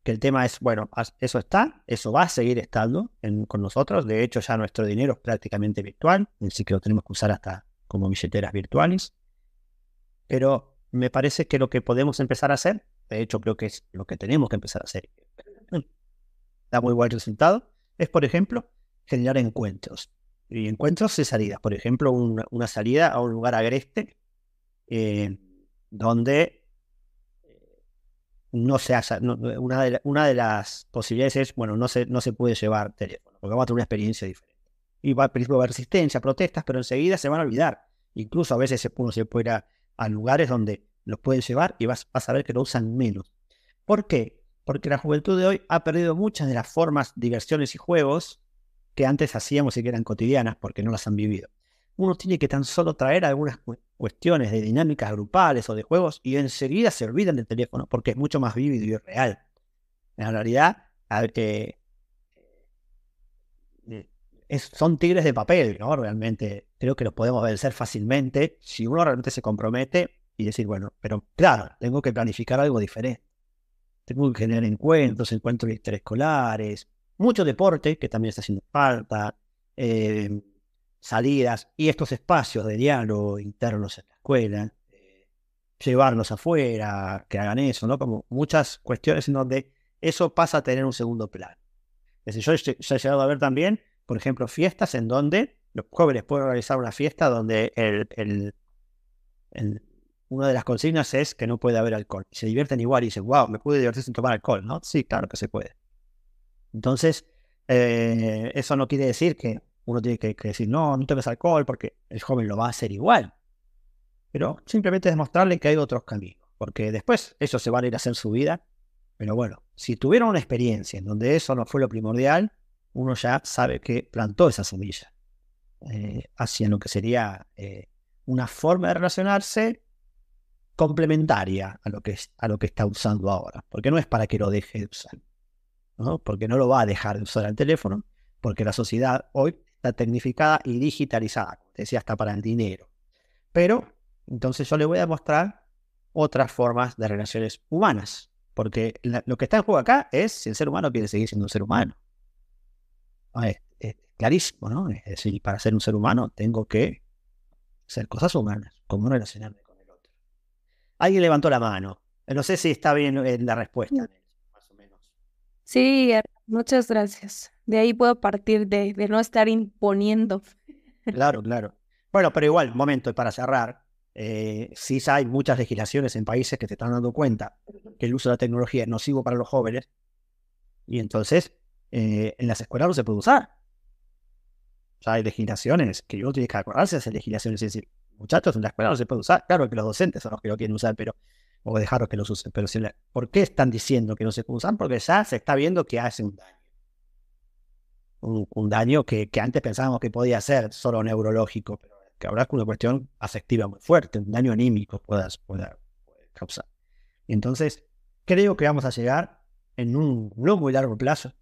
que el tema es, bueno, eso está, eso va a seguir estando con nosotros. De hecho, ya nuestro dinero es prácticamente virtual, así que lo tenemos que usar hasta como billeteras virtuales. Pero me parece que lo que podemos empezar a hacer, de hecho creo que es lo que tenemos que empezar a hacer, <laughs> da muy buen resultado, es, por ejemplo, generar encuentros. Y encuentros y salidas. Por ejemplo, una, salida a un lugar agreste eh, donde no se una, de una, de las posibilidades es, bueno, no se, no se puede llevar teléfono, porque va a tener una experiencia diferente. Y va al principio a resistencia, protestas, pero enseguida se van a olvidar. Incluso a veces uno se puede ir a, lugares donde los pueden llevar y vas, vas, a ver que lo usan menos. ¿Por qué? Porque la juventud de hoy ha perdido muchas de las formas, diversiones y juegos que antes hacíamos y que eran cotidianas porque no las han vivido uno tiene que tan solo traer algunas cuestiones de dinámicas grupales o de juegos y enseguida se olvidan del teléfono porque es mucho más vívido y real. En realidad, eh, eh, son tigres de papel, ¿no? Realmente creo que los podemos vencer fácilmente si uno realmente se compromete y decir, bueno, pero claro, tengo que planificar algo diferente. Tengo que generar encuentros, encuentros interescolares, mucho deporte, que también está haciendo falta. Eh, salidas y estos espacios de diálogo internos en la escuela, llevarnos eh, llevarlos afuera, que hagan eso, ¿no? Como muchas cuestiones en donde eso pasa a tener un segundo plan, Es decir, yo he, ya llegado a ver también, por ejemplo, fiestas en donde los jóvenes pueden realizar una fiesta donde una de las consignas es que no puede haber alcohol. Se divierten igual y dicen, wow, me pude divertir sin tomar alcohol, ¿no? Sí, claro que se puede. Entonces, eh, eso no quiere decir que uno tiene que, decir, no, no tomes alcohol porque el joven lo va a hacer igual. Pero simplemente demostrarle que hay otros caminos, porque después eso se van a ir a hacer su vida. Pero bueno, si tuvieron una experiencia en donde eso no fue lo primordial, uno ya sabe que plantó esa semilla eh, hacia lo que sería eh, una forma de relacionarse complementaria a lo, que, a lo que está usando ahora, porque no es para que lo deje de usar, porque no lo va a dejar de usar el teléfono, porque la sociedad hoy tecnificada y digitalizada, decía, hasta para el dinero. Pero entonces yo le voy a mostrar otras formas de relaciones humanas, porque lo que está en juego acá es si el ser humano quiere seguir siendo un ser humano. Ah, es, clarísimo, ¿no? Es decir, para ser un ser humano tengo que ser cosas humanas, como relacionarme con el otro. Alguien levantó la mano. No sé si está bien eh, la respuesta. Mm. Más o Sí, Muchas gracias. De ahí puedo partir de, no estar imponiendo. Claro, claro. Bueno, pero igual, momento, para cerrar, eh, sí hay muchas legislaciones en países que se están dando cuenta que el uso de la tecnología es nocivo para los jóvenes y entonces eh, en las escuelas no se puede usar. O hay legislaciones que uno tiene que acordarse de esas legislaciones Es decir, muchachos, en la escuela no se puede usar. Claro que los docentes son los que lo quieren usar, pero o dejaros que los usen. Pero ¿por qué están diciendo que no se usan? Porque ya se está viendo que hace un daño. Un, daño que, antes pensábamos que podía ser solo neurológico, pero que ahora es una cuestión afectiva muy fuerte, un daño anímico puedas causar. entonces, creo que vamos a llegar en un muy largo plazo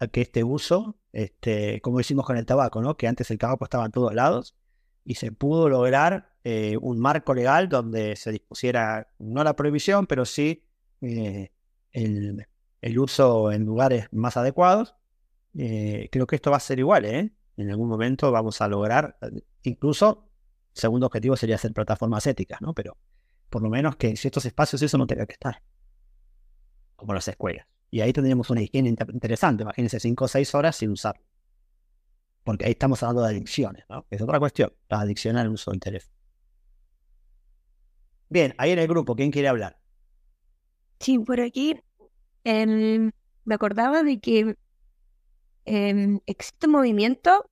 a que este uso, este, como hicimos con el tabaco, ¿no? que antes el tabaco estaba en todos lados y se pudo lograr eh, un marco legal donde se dispusiera no la prohibición, pero sí eh, el, uso en lugares más adecuados. Eh, creo que esto va a ser igual, En algún momento vamos a lograr, incluso, segundo objetivo sería hacer plataformas éticas, ¿no? Pero por lo menos que en ciertos espacios eso no tenga que estar, como las escuelas. Y ahí tendríamos una higiene interesante, imagínense 5 o 6 horas sin usar. Porque ahí estamos hablando de adicciones, ¿no? Es otra cuestión, la adicción al uso de interés Bien, ahí en el grupo, ¿quién quiere hablar? Sí, por aquí em, me acordaba de que em, existe un movimiento,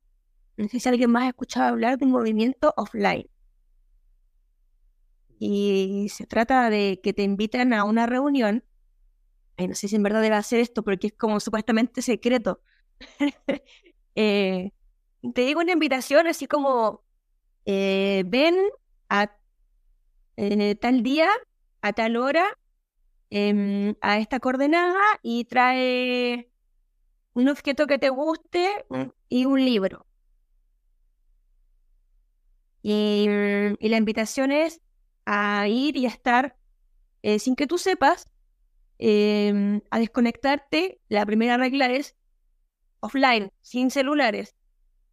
no sé si alguien más ha escuchado hablar de un movimiento offline. Y se trata de que te invitan a una reunión. no sé si en verdad debe hacer esto porque es como supuestamente secreto. <laughs> Eh, te digo una invitación así como eh, ven a eh, tal día, a tal hora, em, a esta coordenada y trae un objeto que te guste y un libro. Mm, y, la invitación es a ir y a estar eh, sin que tú sepas, em, a desconectarte. La primera regla es offline, sin celulares.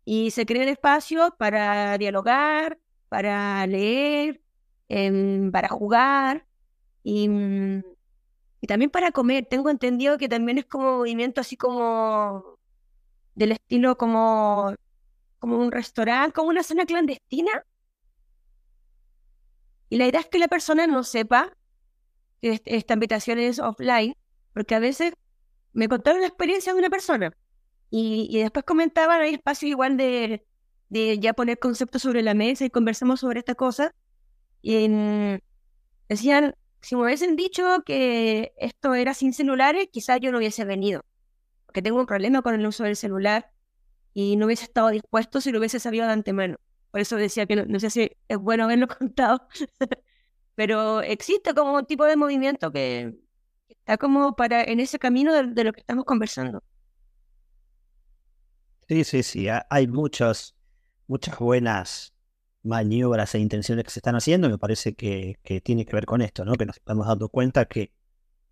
Y se crea el espacio para dialogar, para leer, Em, para jugar mm, y, también para comer. Tengo entendido que también es como movimiento así como del estilo como, como un restaurante, como una zona clandestina. Y la idea es que la persona no sepa que esta invitación es offline, porque a veces me contaron la experiencia de una persona y, después comentaban, hay espacios igual de, de ya poner conceptos sobre la mesa y conversamos sobre esta cosa. Y mm, decían, si me hubiesen dicho que esto era sin celulares, quizás yo no hubiese venido, porque tengo un problema con el uso del celular y no hubiese estado dispuesto si lo hubiese sabido de antemano. Por eso decía que no, sé si es bueno haberlo <laughs> contado, pero existe como un tipo de movimiento que está como para en ese camino de, lo que estamos conversando. Sí, sí, sí, hay muchos, muchas buenas maniobras e intenciones que se están haciendo, me parece que, tiene que ver con esto, ¿no? que nos estamos dando cuenta que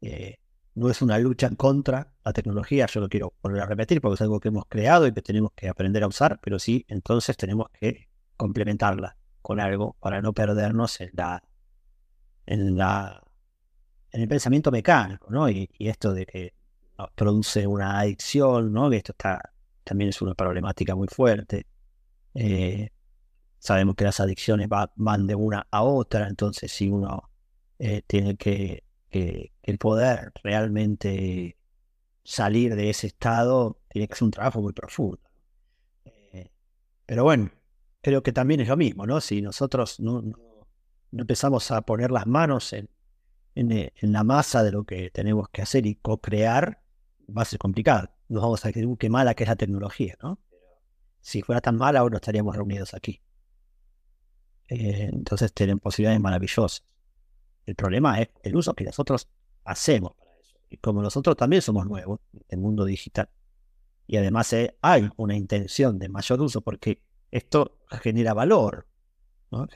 eh, no es una lucha contra la tecnología, yo lo quiero volver a repetir porque es algo que hemos creado y que tenemos que aprender a usar, pero sí, entonces tenemos que complementarla con algo para no perdernos en la en la en el pensamiento mecánico, ¿no? Y, esto de que produce una adicción, ¿no? Que esto está también es una problemática muy fuerte. Eh, sabemos que las adicciones van de una a otra, entonces si uno eh, tiene que, poder realmente salir de ese estado, tiene que ser un trabajo muy profundo. Eh, pero bueno, creo que también es lo mismo, ¿no? Si nosotros no, empezamos a poner las manos eh, en, la masa de lo que tenemos que hacer y co-crear, va a ser complicado. Nos vamos a decir, qué mala que es la tecnología, ¿no? Si fuera tan mala, ahora no estaríamos reunidos aquí. Eh, entonces tienen posibilidades maravillosas. El problema es el uso que nosotros hacemos Y como nosotros también somos nuevos en el este mundo digital, y además eh, hay una intención de mayor uso porque esto genera valor.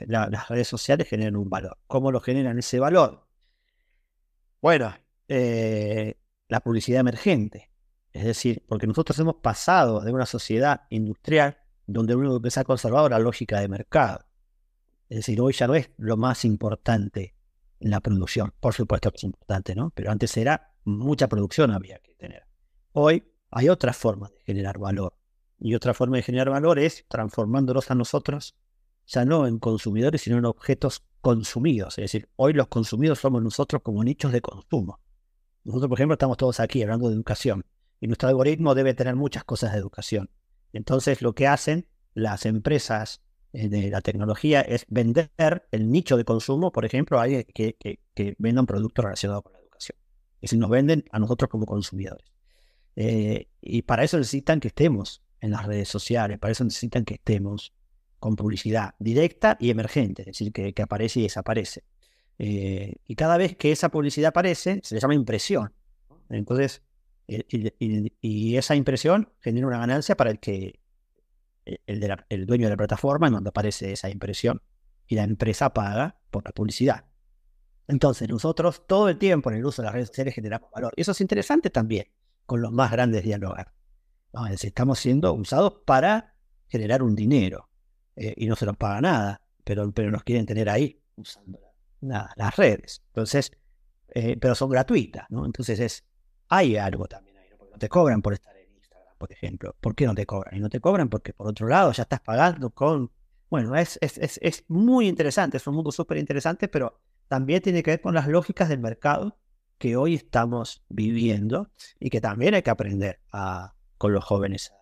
las redes sociales generan un valor. ¿Cómo lo generan ese valor? Bueno, eh, la publicidad emergente. Es decir, porque nosotros hemos pasado de una sociedad industrial donde se ha conservado es la lógica de mercado. Es decir, hoy ya no es lo más importante en la producción. Por supuesto que es importante, ¿no? Pero antes era mucha producción había que tener. Hoy hay otras forma de generar valor. Y otra forma de generar valor es transformándonos a nosotros ya no en consumidores, sino en objetos consumidos. Es decir, hoy los consumidos somos nosotros como nichos de consumo. Nosotros, por ejemplo, estamos todos aquí hablando de educación y nuestro algoritmo debe tener muchas cosas de educación. Entonces, lo que hacen las empresas eh, de la tecnología es vender el nicho de consumo, por ejemplo, a alguien que, que, venda un producto relacionado con la educación. Es decir, nos venden a nosotros como consumidores. Eh, y para eso necesitan que estemos en las redes sociales, para eso necesitan que estemos con publicidad directa y emergente, es decir, que, que aparece y desaparece. Eh, y cada vez que esa publicidad aparece, se le llama impresión. Entonces, y esa impresión genera una ganancia para el que eh, el, dueño de la plataforma en donde aparece esa impresión y la empresa paga por la publicidad. Entonces nosotros todo el tiempo en el uso de las redes sociales generamos valor. Y eso es interesante también con los más grandes dialogar. decir, estamos siendo usados para generar un dinero eh, y no se nos paga nada, pero, pero nos quieren tener ahí usando las redes. Entonces, eh, pero son gratuitas, ¿no? Entonces es, hay algo también ahí, porque no te cobran por estar por ejemplo. ¿Por qué no te cobran? Y no te cobran porque, por otro lado, ya estás pagando con... Bueno, es, es, muy interesante, es un mundo súper interesante, pero también tiene que ver con las lógicas del mercado que hoy estamos viviendo y que también hay que aprender a, con los jóvenes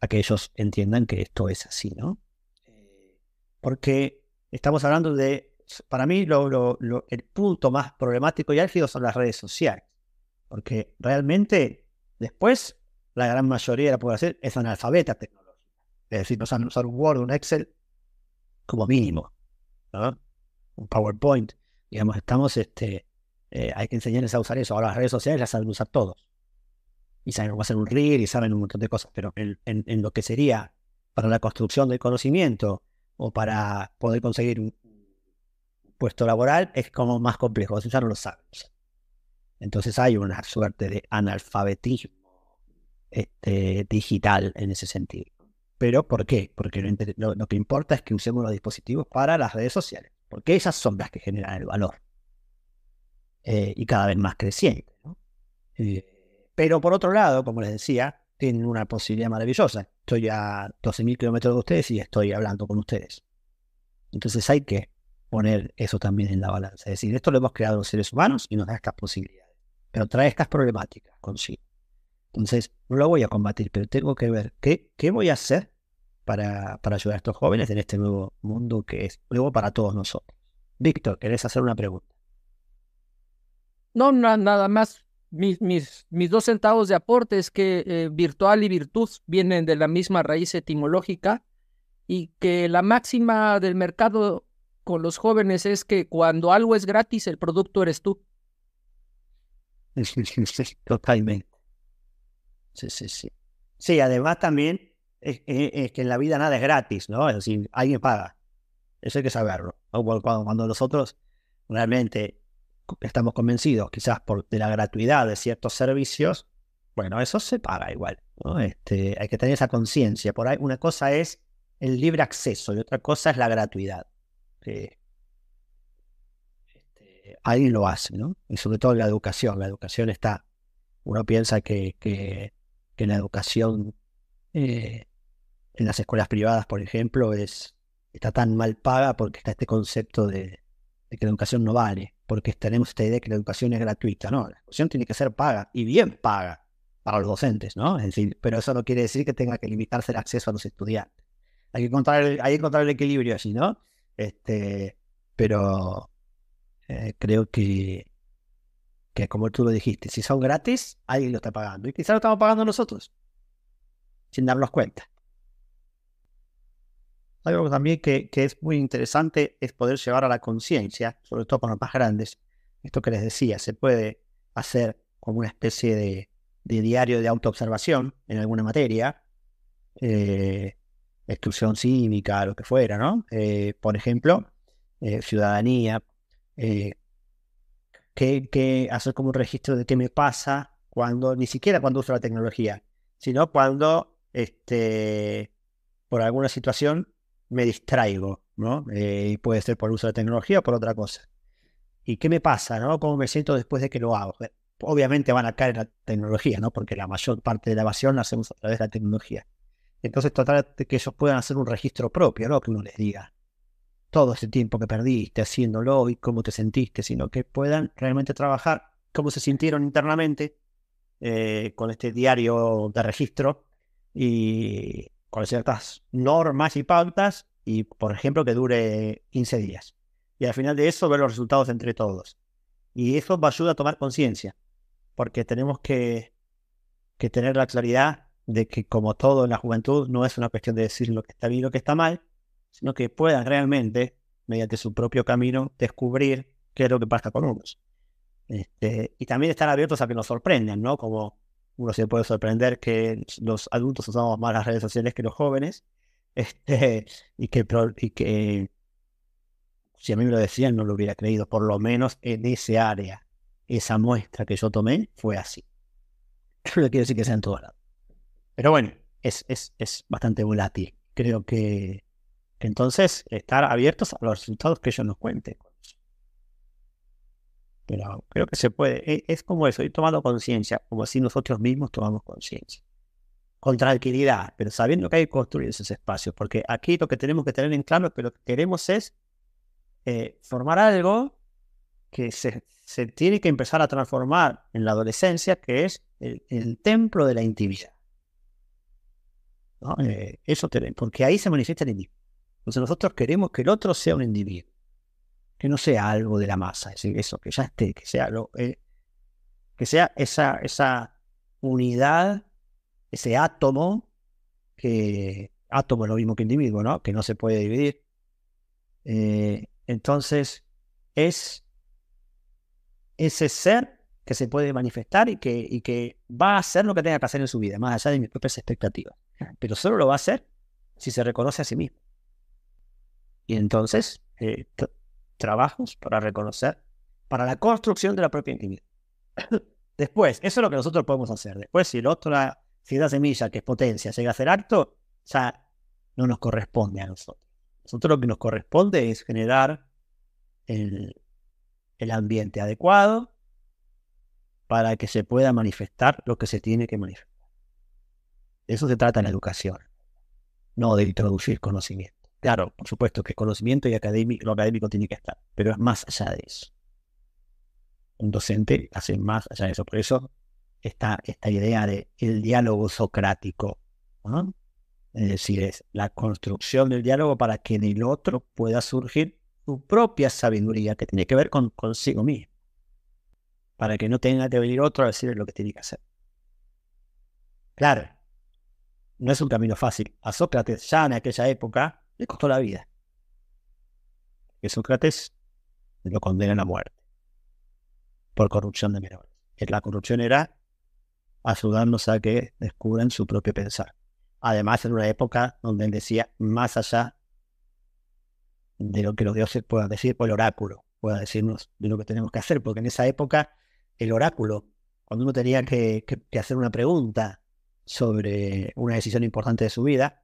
a que ellos entiendan que esto es así, ¿no? Eh, porque estamos hablando de, para mí, el punto más problemático y álgido son las redes sociales, porque realmente después la gran mayoría de la hacer, es analfabeta tecnológica. Es decir, no saben usar un Word, un Excel, como mínimo. Un PowerPoint. Digamos, estamos, este, eh, hay que enseñarles a usar eso. Ahora las redes sociales las saben usar todos. Y saben cómo hacer un reel y saben un montón de cosas. Pero en, en, lo que sería para la construcción del conocimiento o para poder conseguir un puesto laboral es como más complejo. Eso ya no lo saben. Entonces hay una suerte de analfabetismo este, digital en ese sentido. ¿Pero por qué? Porque lo, que importa es que usemos los dispositivos para las redes sociales, porque esas son las que generan el valor. Eh, y cada vez más creciente. Eh, pero por otro lado, como les decía, tienen una posibilidad maravillosa. Estoy a 12.000 kilómetros de ustedes y estoy hablando con ustedes. Entonces hay que poner eso también en la balanza. Es decir, esto lo hemos creado los seres humanos y nos da estas posibilidades, pero trae estas problemáticas consigo. Entonces, no lo voy a combatir, pero tengo que ver qué, qué voy a hacer para, para ayudar a estos jóvenes en este nuevo mundo que es nuevo para todos nosotros. Víctor, ¿querés hacer una pregunta? No, nada más. Mis, mis, dos centavos de aporte es que eh, virtual y virtud vienen de la misma raíz etimológica y que la máxima del mercado con los jóvenes es que cuando algo es gratis, el producto eres tú. <laughs> Totalmente. Sí, sí, sí. Sí, además también es, que en la vida nada es gratis, ¿no? Es decir, alguien paga. Eso hay que saberlo. Cuando, cuando nosotros realmente estamos convencidos quizás por, de la gratuidad de ciertos servicios, bueno, eso se paga igual. Este, hay que tener esa conciencia. Por ahí una cosa es el libre acceso y otra cosa es la gratuidad. Este, alguien lo hace, ¿no? Y sobre todo la educación. La educación está, uno piensa que, que que la educación eh, en las escuelas privadas, por ejemplo, es, está tan mal paga porque está este concepto de, que la educación no vale, porque tenemos esta idea que la educación es gratuita, ¿no? La educación tiene que ser paga y bien paga para los docentes, ¿no? Es decir, pero eso no quiere decir que tenga que limitarse el acceso a los estudiantes. Hay que encontrar el, encontrar el equilibrio así, ¿no? Este, pero eh, creo que que como tú lo dijiste, si son gratis, alguien lo está pagando. Y quizás lo estamos pagando nosotros, sin darnos cuenta. Algo también que, es muy interesante es poder llevar a la conciencia, sobre todo con los más grandes, esto que les decía, se puede hacer como una especie de, diario de autoobservación en alguna materia, eh, exclusión cívica, lo que fuera, ¿no? Eh, por ejemplo, eh, ciudadanía, eh, que, hacer como un registro de qué me pasa cuando, ni siquiera cuando uso la tecnología, sino cuando este, por alguna situación me distraigo, ¿no? Eh, y puede ser por uso de la tecnología o por otra cosa. ¿Y qué me pasa, no? ¿Cómo me siento después de que lo hago? Obviamente van a caer en la tecnología, ¿no? Porque la mayor parte de la evasión la hacemos a través de la tecnología. Entonces, tratar de que ellos puedan hacer un registro propio, ¿no? Que uno les diga todo ese tiempo que perdiste haciéndolo y cómo te sentiste, sino que puedan realmente trabajar cómo se sintieron internamente eh, con este diario de registro y con ciertas normas y pautas y, por ejemplo, que dure 15 días. Y al final de eso ver los resultados entre todos. Y eso va a ayudar a tomar conciencia, porque tenemos que, que tener la claridad de que como todo en la juventud no es una cuestión de decir lo que está bien y lo que está mal, sino que puedan realmente, mediante su propio camino, descubrir qué es lo que pasa con unos. Este, y también estar abiertos a que nos sorprendan, ¿no? Como uno se puede sorprender que los adultos usamos más las redes sociales que los jóvenes, <laughs> este, y, que, y que si a mí me lo decían no lo hubiera creído, por lo menos en ese área, esa muestra que yo tomé fue así. Yo <laughs> no quiero decir que sea en todos lados. Pero bueno, es, es, es bastante volátil. Creo que entonces, estar abiertos a los resultados que ellos nos cuenten. Pero creo que se puede. E, es como eso, ir tomando conciencia, como si nosotros mismos tomamos conciencia. Con tranquilidad, pero sabiendo que hay que construir esos espacios, porque aquí lo que tenemos que tener en claro es que lo que queremos es eh, formar algo que se, tiene que empezar a transformar en la adolescencia, que es el, templo de la intimidad. Eh, eso porque ahí se manifiesta el individuo. Entonces nosotros queremos que el otro sea un individuo, que no sea algo de la masa, eso, que ya esté, que sea, eh, que sea esa, esa unidad, ese átomo, que átomo es lo mismo que individuo, ¿no? Que no se puede dividir. Eh, entonces, es ese ser que se puede manifestar y que, y que va a hacer lo que tenga que hacer en su vida, más allá de mis propias expectativas. Pero solo lo va a hacer si se reconoce a sí mismo. Y entonces, eh, trabajos para reconocer, para la construcción de la propia intimidad. <coughs> Después, eso es lo que nosotros podemos hacer. Después, si el otro, la, si ciudad semilla, que es potencia, llega a ser acto, ya no nos corresponde a nosotros. Nosotros lo que nos corresponde es generar el, el ambiente adecuado para que se pueda manifestar lo que se tiene que manifestar. eso se trata en la educación, no de introducir conocimiento. Claro, por supuesto que conocimiento y académico, lo académico tiene que estar, pero es más allá de eso. Un docente hace más allá de eso. Por eso está esta idea del diálogo socrático. Es decir, es la construcción del diálogo para que en el otro pueda surgir su propia sabiduría que tiene que ver con consigo mismo. Para que no tenga que venir otro a decirle lo que tiene que hacer. Claro, no es un camino fácil. A Sócrates ya en aquella época le costó la vida. Que Sócrates lo condenan a muerte por corrupción de menores. la corrupción era ayudarnos a que descubran su propio pensar. Además, en una época donde él decía, más allá de lo que los dioses puedan decir, por pues el oráculo pueda decirnos de lo que tenemos que hacer, porque en esa época el oráculo, cuando uno tenía que hacer una pregunta sobre una decisión importante de su vida,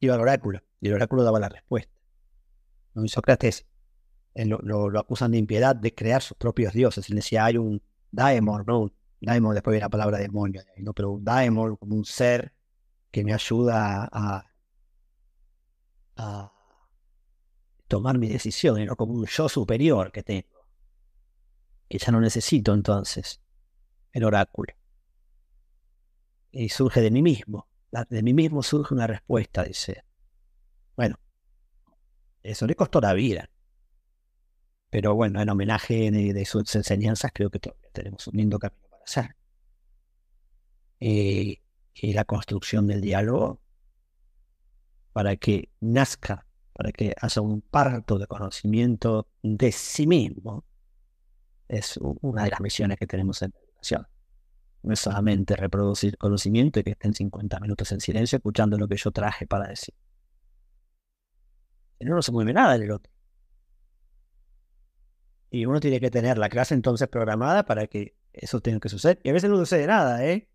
iba al oráculo. Y el oráculo daba la respuesta. ¿No? Y Sócrates eh, lo, acusan de impiedad, de crear sus propios dioses. Él decía, hay un daemon, ¿no? Daemon, después viene la palabra demonio, ¿no? Pero un daemon como un ser que me ayuda a, tomar mis decisión, ¿no? Como un yo superior que tengo. Que ya no necesito entonces el oráculo. Y surge de mí mismo. de mí mismo surge una respuesta, dice. Bueno, eso le costó la vida. Pero bueno, en homenaje de, sus enseñanzas, creo que todavía tenemos un lindo camino para hacer. Eh, y la construcción del diálogo para que nazca, para que haga un parto de conocimiento de sí mismo, es una de las misiones que tenemos en la educación. No es solamente reproducir conocimiento y que estén 50 minutos en silencio escuchando lo que yo traje para decir uno no se mueve nada en el otro. Y uno tiene que tener la clase entonces programada para que eso tenga que suceder. Y a veces no sucede nada, ¿eh?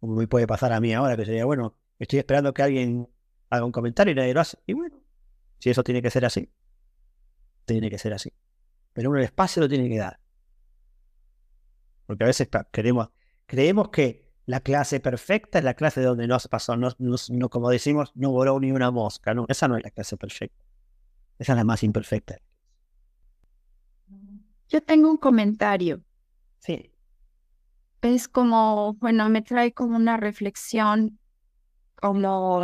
Como me puede pasar a mí ahora, que sería, bueno, estoy esperando que alguien haga un comentario y nadie lo hace. Y bueno, si eso tiene que ser así, tiene que ser así. Pero uno el espacio lo tiene que dar. Porque a veces queremos, creemos que la clase perfecta es la clase donde pasó, no, se pasó, como decimos, no voló ni una mosca. No, esa no es la clase perfecta. Esa es la más imperfecta. Yo tengo un comentario. Sí. Es como, bueno, me trae como una reflexión como,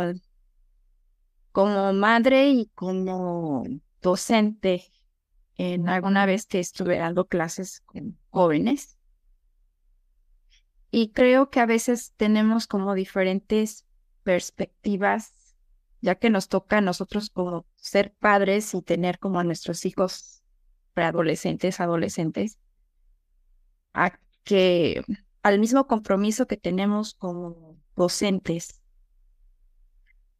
como madre y como docente. En alguna vez que estuve dando clases con jóvenes. Y creo que a veces tenemos como diferentes perspectivas ya que nos toca a nosotros como ser padres y tener como a nuestros hijos preadolescentes, adolescentes, a que al mismo compromiso que tenemos como docentes,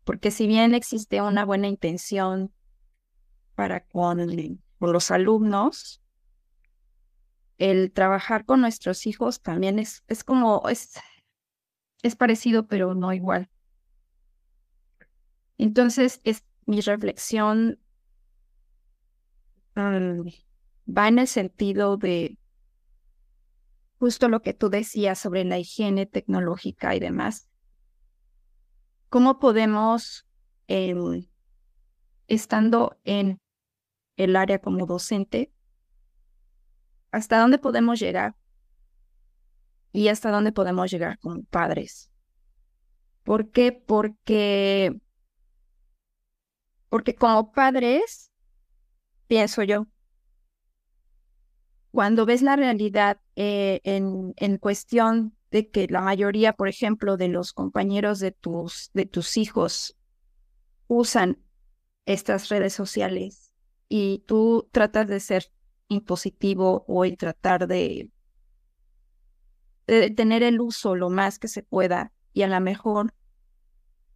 porque si bien existe una buena intención para con, los alumnos, el trabajar con nuestros hijos también es, es como, es, es parecido pero no igual. Entonces, es, mi reflexión mm, va en el sentido de justo lo que tú decías sobre la higiene tecnológica y demás. ¿Cómo podemos, em, estando en el área como docente, hasta dónde podemos llegar y hasta dónde podemos llegar como padres? ¿Por qué? Porque porque como padres, pienso yo, cuando ves la realidad eh, en, cuestión de que la mayoría, por ejemplo, de los compañeros de tus, de tus hijos usan estas redes sociales y tú tratas de ser impositivo o el tratar de, de tener el uso lo más que se pueda y a lo mejor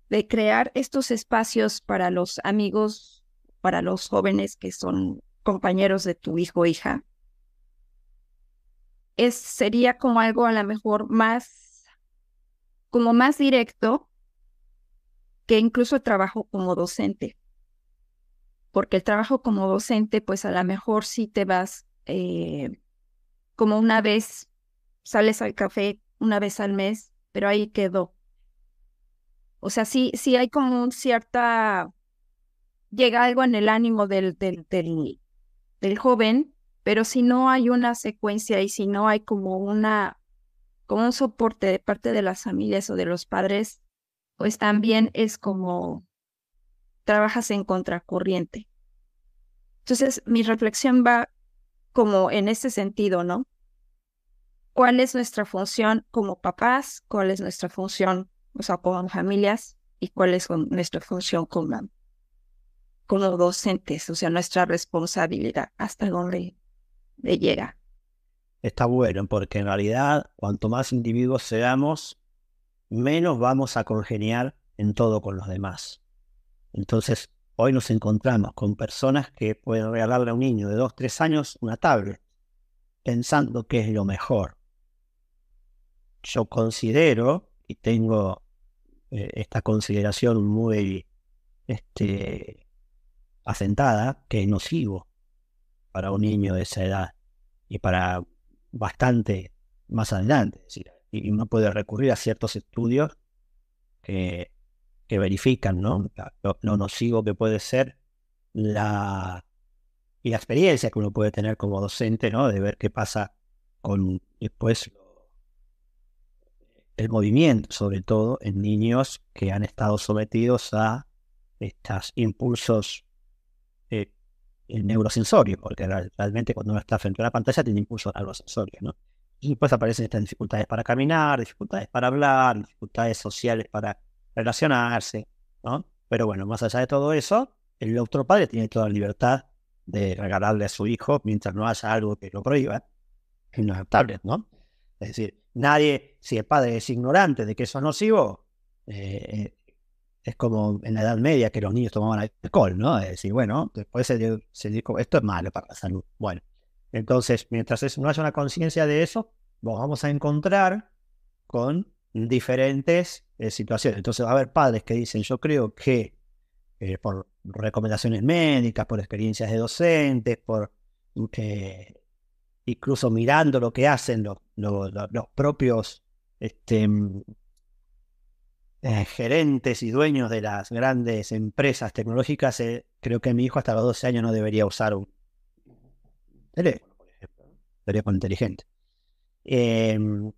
de crear estos espacios para los amigos, para los jóvenes que son compañeros de tu hijo o hija, es, sería como algo a lo mejor más, como más directo que incluso el trabajo como docente. Porque el trabajo como docente, pues a lo mejor sí te vas, eh, como una vez sales al café, una vez al mes, pero ahí quedó. O sea, sí, sí hay como un cierta, llega algo en el ánimo del, del, joven, pero si no hay una secuencia y si no hay como una, como un soporte de parte de las familias o de los padres, pues también es como trabajas en contracorriente. Entonces, mi reflexión va como en ese sentido, ¿no? ¿Cuál es nuestra función como papás? ¿Cuál es nuestra función o sea, con familias y cuál es nuestra función con los docentes, o sea, nuestra responsabilidad, hasta donde llega. Está bueno, porque en realidad, cuanto más individuos seamos, menos vamos a congeniar en todo con los demás. Entonces, hoy nos encontramos con personas que pueden regalarle a un niño de 2, 3 años una tablet, pensando que es lo mejor. Yo considero, y tengo eh, esta consideración muy este, asentada que es nocivo para un niño de esa edad y para bastante más adelante. y uno puede recurrir a ciertos estudios que, verifican ¿no? Lo, nocivo que puede ser la, y la experiencia que uno puede tener como docente, ¿no? de ver qué pasa con después el movimiento, sobre todo en niños que han estado sometidos a estos impulsos eh, neurosensorios, porque realmente cuando uno está frente a la pantalla tiene impulsos neurosensorios, ¿no? Y pues aparecen estas dificultades para caminar, dificultades para hablar, dificultades sociales para relacionarse, ¿no? Pero bueno, más allá de todo eso, el otro padre tiene toda la libertad de regalarle a su hijo mientras no haya algo que lo prohíba Es una ¿no? Es decir, Nadie, si el padre es ignorante de que eso es nocivo, eh, eh, es como en la Edad Media que los niños tomaban alcohol, ¿no? Es decir, bueno, después se, dijo, esto es malo para la salud. Bueno, entonces, mientras no haya una conciencia de eso, vamos a encontrar con diferentes eh, situaciones. Entonces va a haber padres que dicen, yo creo que por recomendaciones médicas, por experiencias de docentes, por incluso mirando lo que hacen los, los, propios este, mm, eh, gerentes y dueños de las grandes empresas tecnológicas, eh, creo que mi hijo hasta los 12 años no debería usar un teléfono, por ejemplo, inteligente. Em,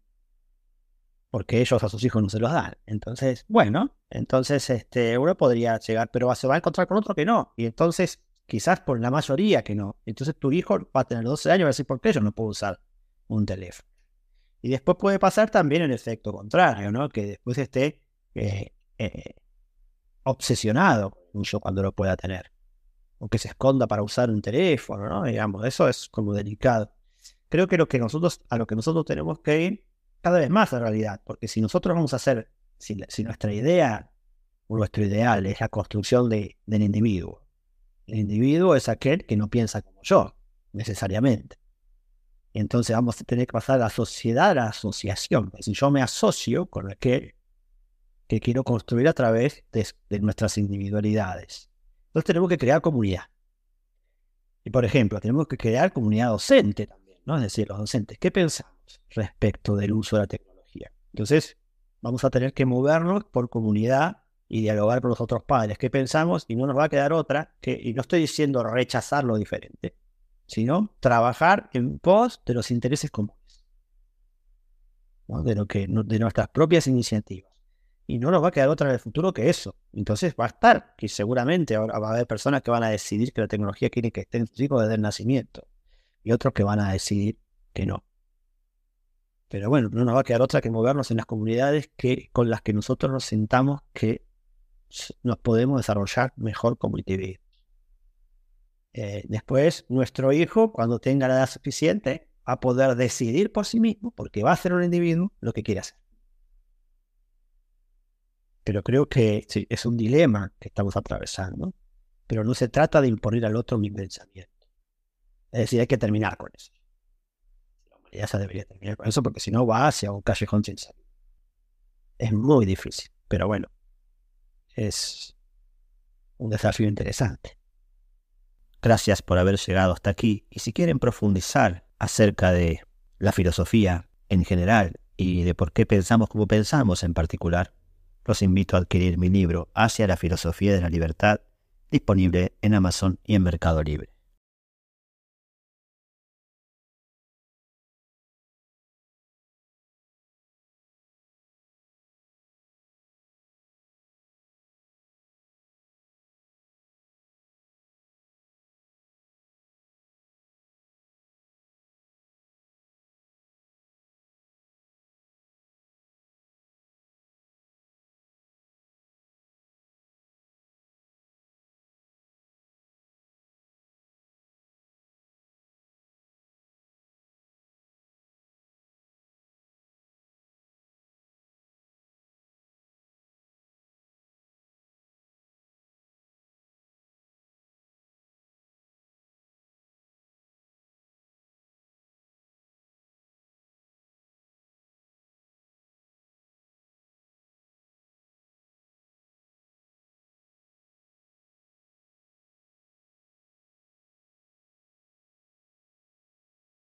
porque ellos a sus hijos no se los dan. Entonces, bueno, entonces este, uno podría llegar, pero se va a encontrar con otro que no. Y entonces quizás por la mayoría que no. Entonces tu hijo va a tener 12 años y va a decir, ¿por qué yo no puedo usar un teléfono? Y después puede pasar también el efecto contrario, ¿no? Que después esté eh, eh, obsesionado yo cuando lo pueda tener. O que se esconda para usar un teléfono, ¿no? Digamos, eso es como delicado. Creo que, lo que nosotros, a lo que nosotros tenemos que ir cada vez más en realidad, porque si nosotros vamos a hacer, si, nuestra idea o nuestro ideal es la construcción del individuo, el individuo es aquel que no piensa como yo, necesariamente. Entonces vamos a tener que pasar a la sociedad a la asociación. Si yo me asocio con aquel que quiero construir a través de, de nuestras individualidades. Entonces tenemos que crear comunidad. Y por ejemplo, tenemos que crear comunidad docente también, ¿no? Es decir, los docentes, ¿qué pensamos respecto del uso de la tecnología? Entonces, vamos a tener que movernos por comunidad y dialogar con los otros padres qué pensamos y no nos va a quedar otra que, y no estoy diciendo rechazar lo diferente, sino trabajar en pos de los intereses comunes, de, que, de nuestras propias iniciativas. Y no nos va a quedar otra en el futuro que eso. Entonces va a estar, y seguramente ahora va a haber personas que van a decidir que la tecnología tiene que en su hijos desde el nacimiento y otros que van a decidir que no. Pero bueno, no nos va a quedar otra que movernos en las comunidades que, con las que nosotros nos sentamos que nos podemos desarrollar mejor como individuos. Eh, después, nuestro hijo, cuando tenga la edad suficiente, va a poder decidir por sí mismo, porque va a ser un individuo, lo que quiere hacer. Pero creo que es un dilema que estamos atravesando, pero no se trata de imponer al otro mi pensamiento. Es decir, hay que terminar con eso. La humanidad se debería terminar con eso, porque si no va hacia un callejón sin salida. Es muy difícil, pero bueno, es un desafío interesante. Gracias por haber llegado hasta aquí y si quieren profundizar acerca de la filosofía en general y de por qué pensamos como pensamos en particular, los invito a adquirir mi libro Hacia la filosofía de la libertad, disponible en Amazon y en Mercado Libre.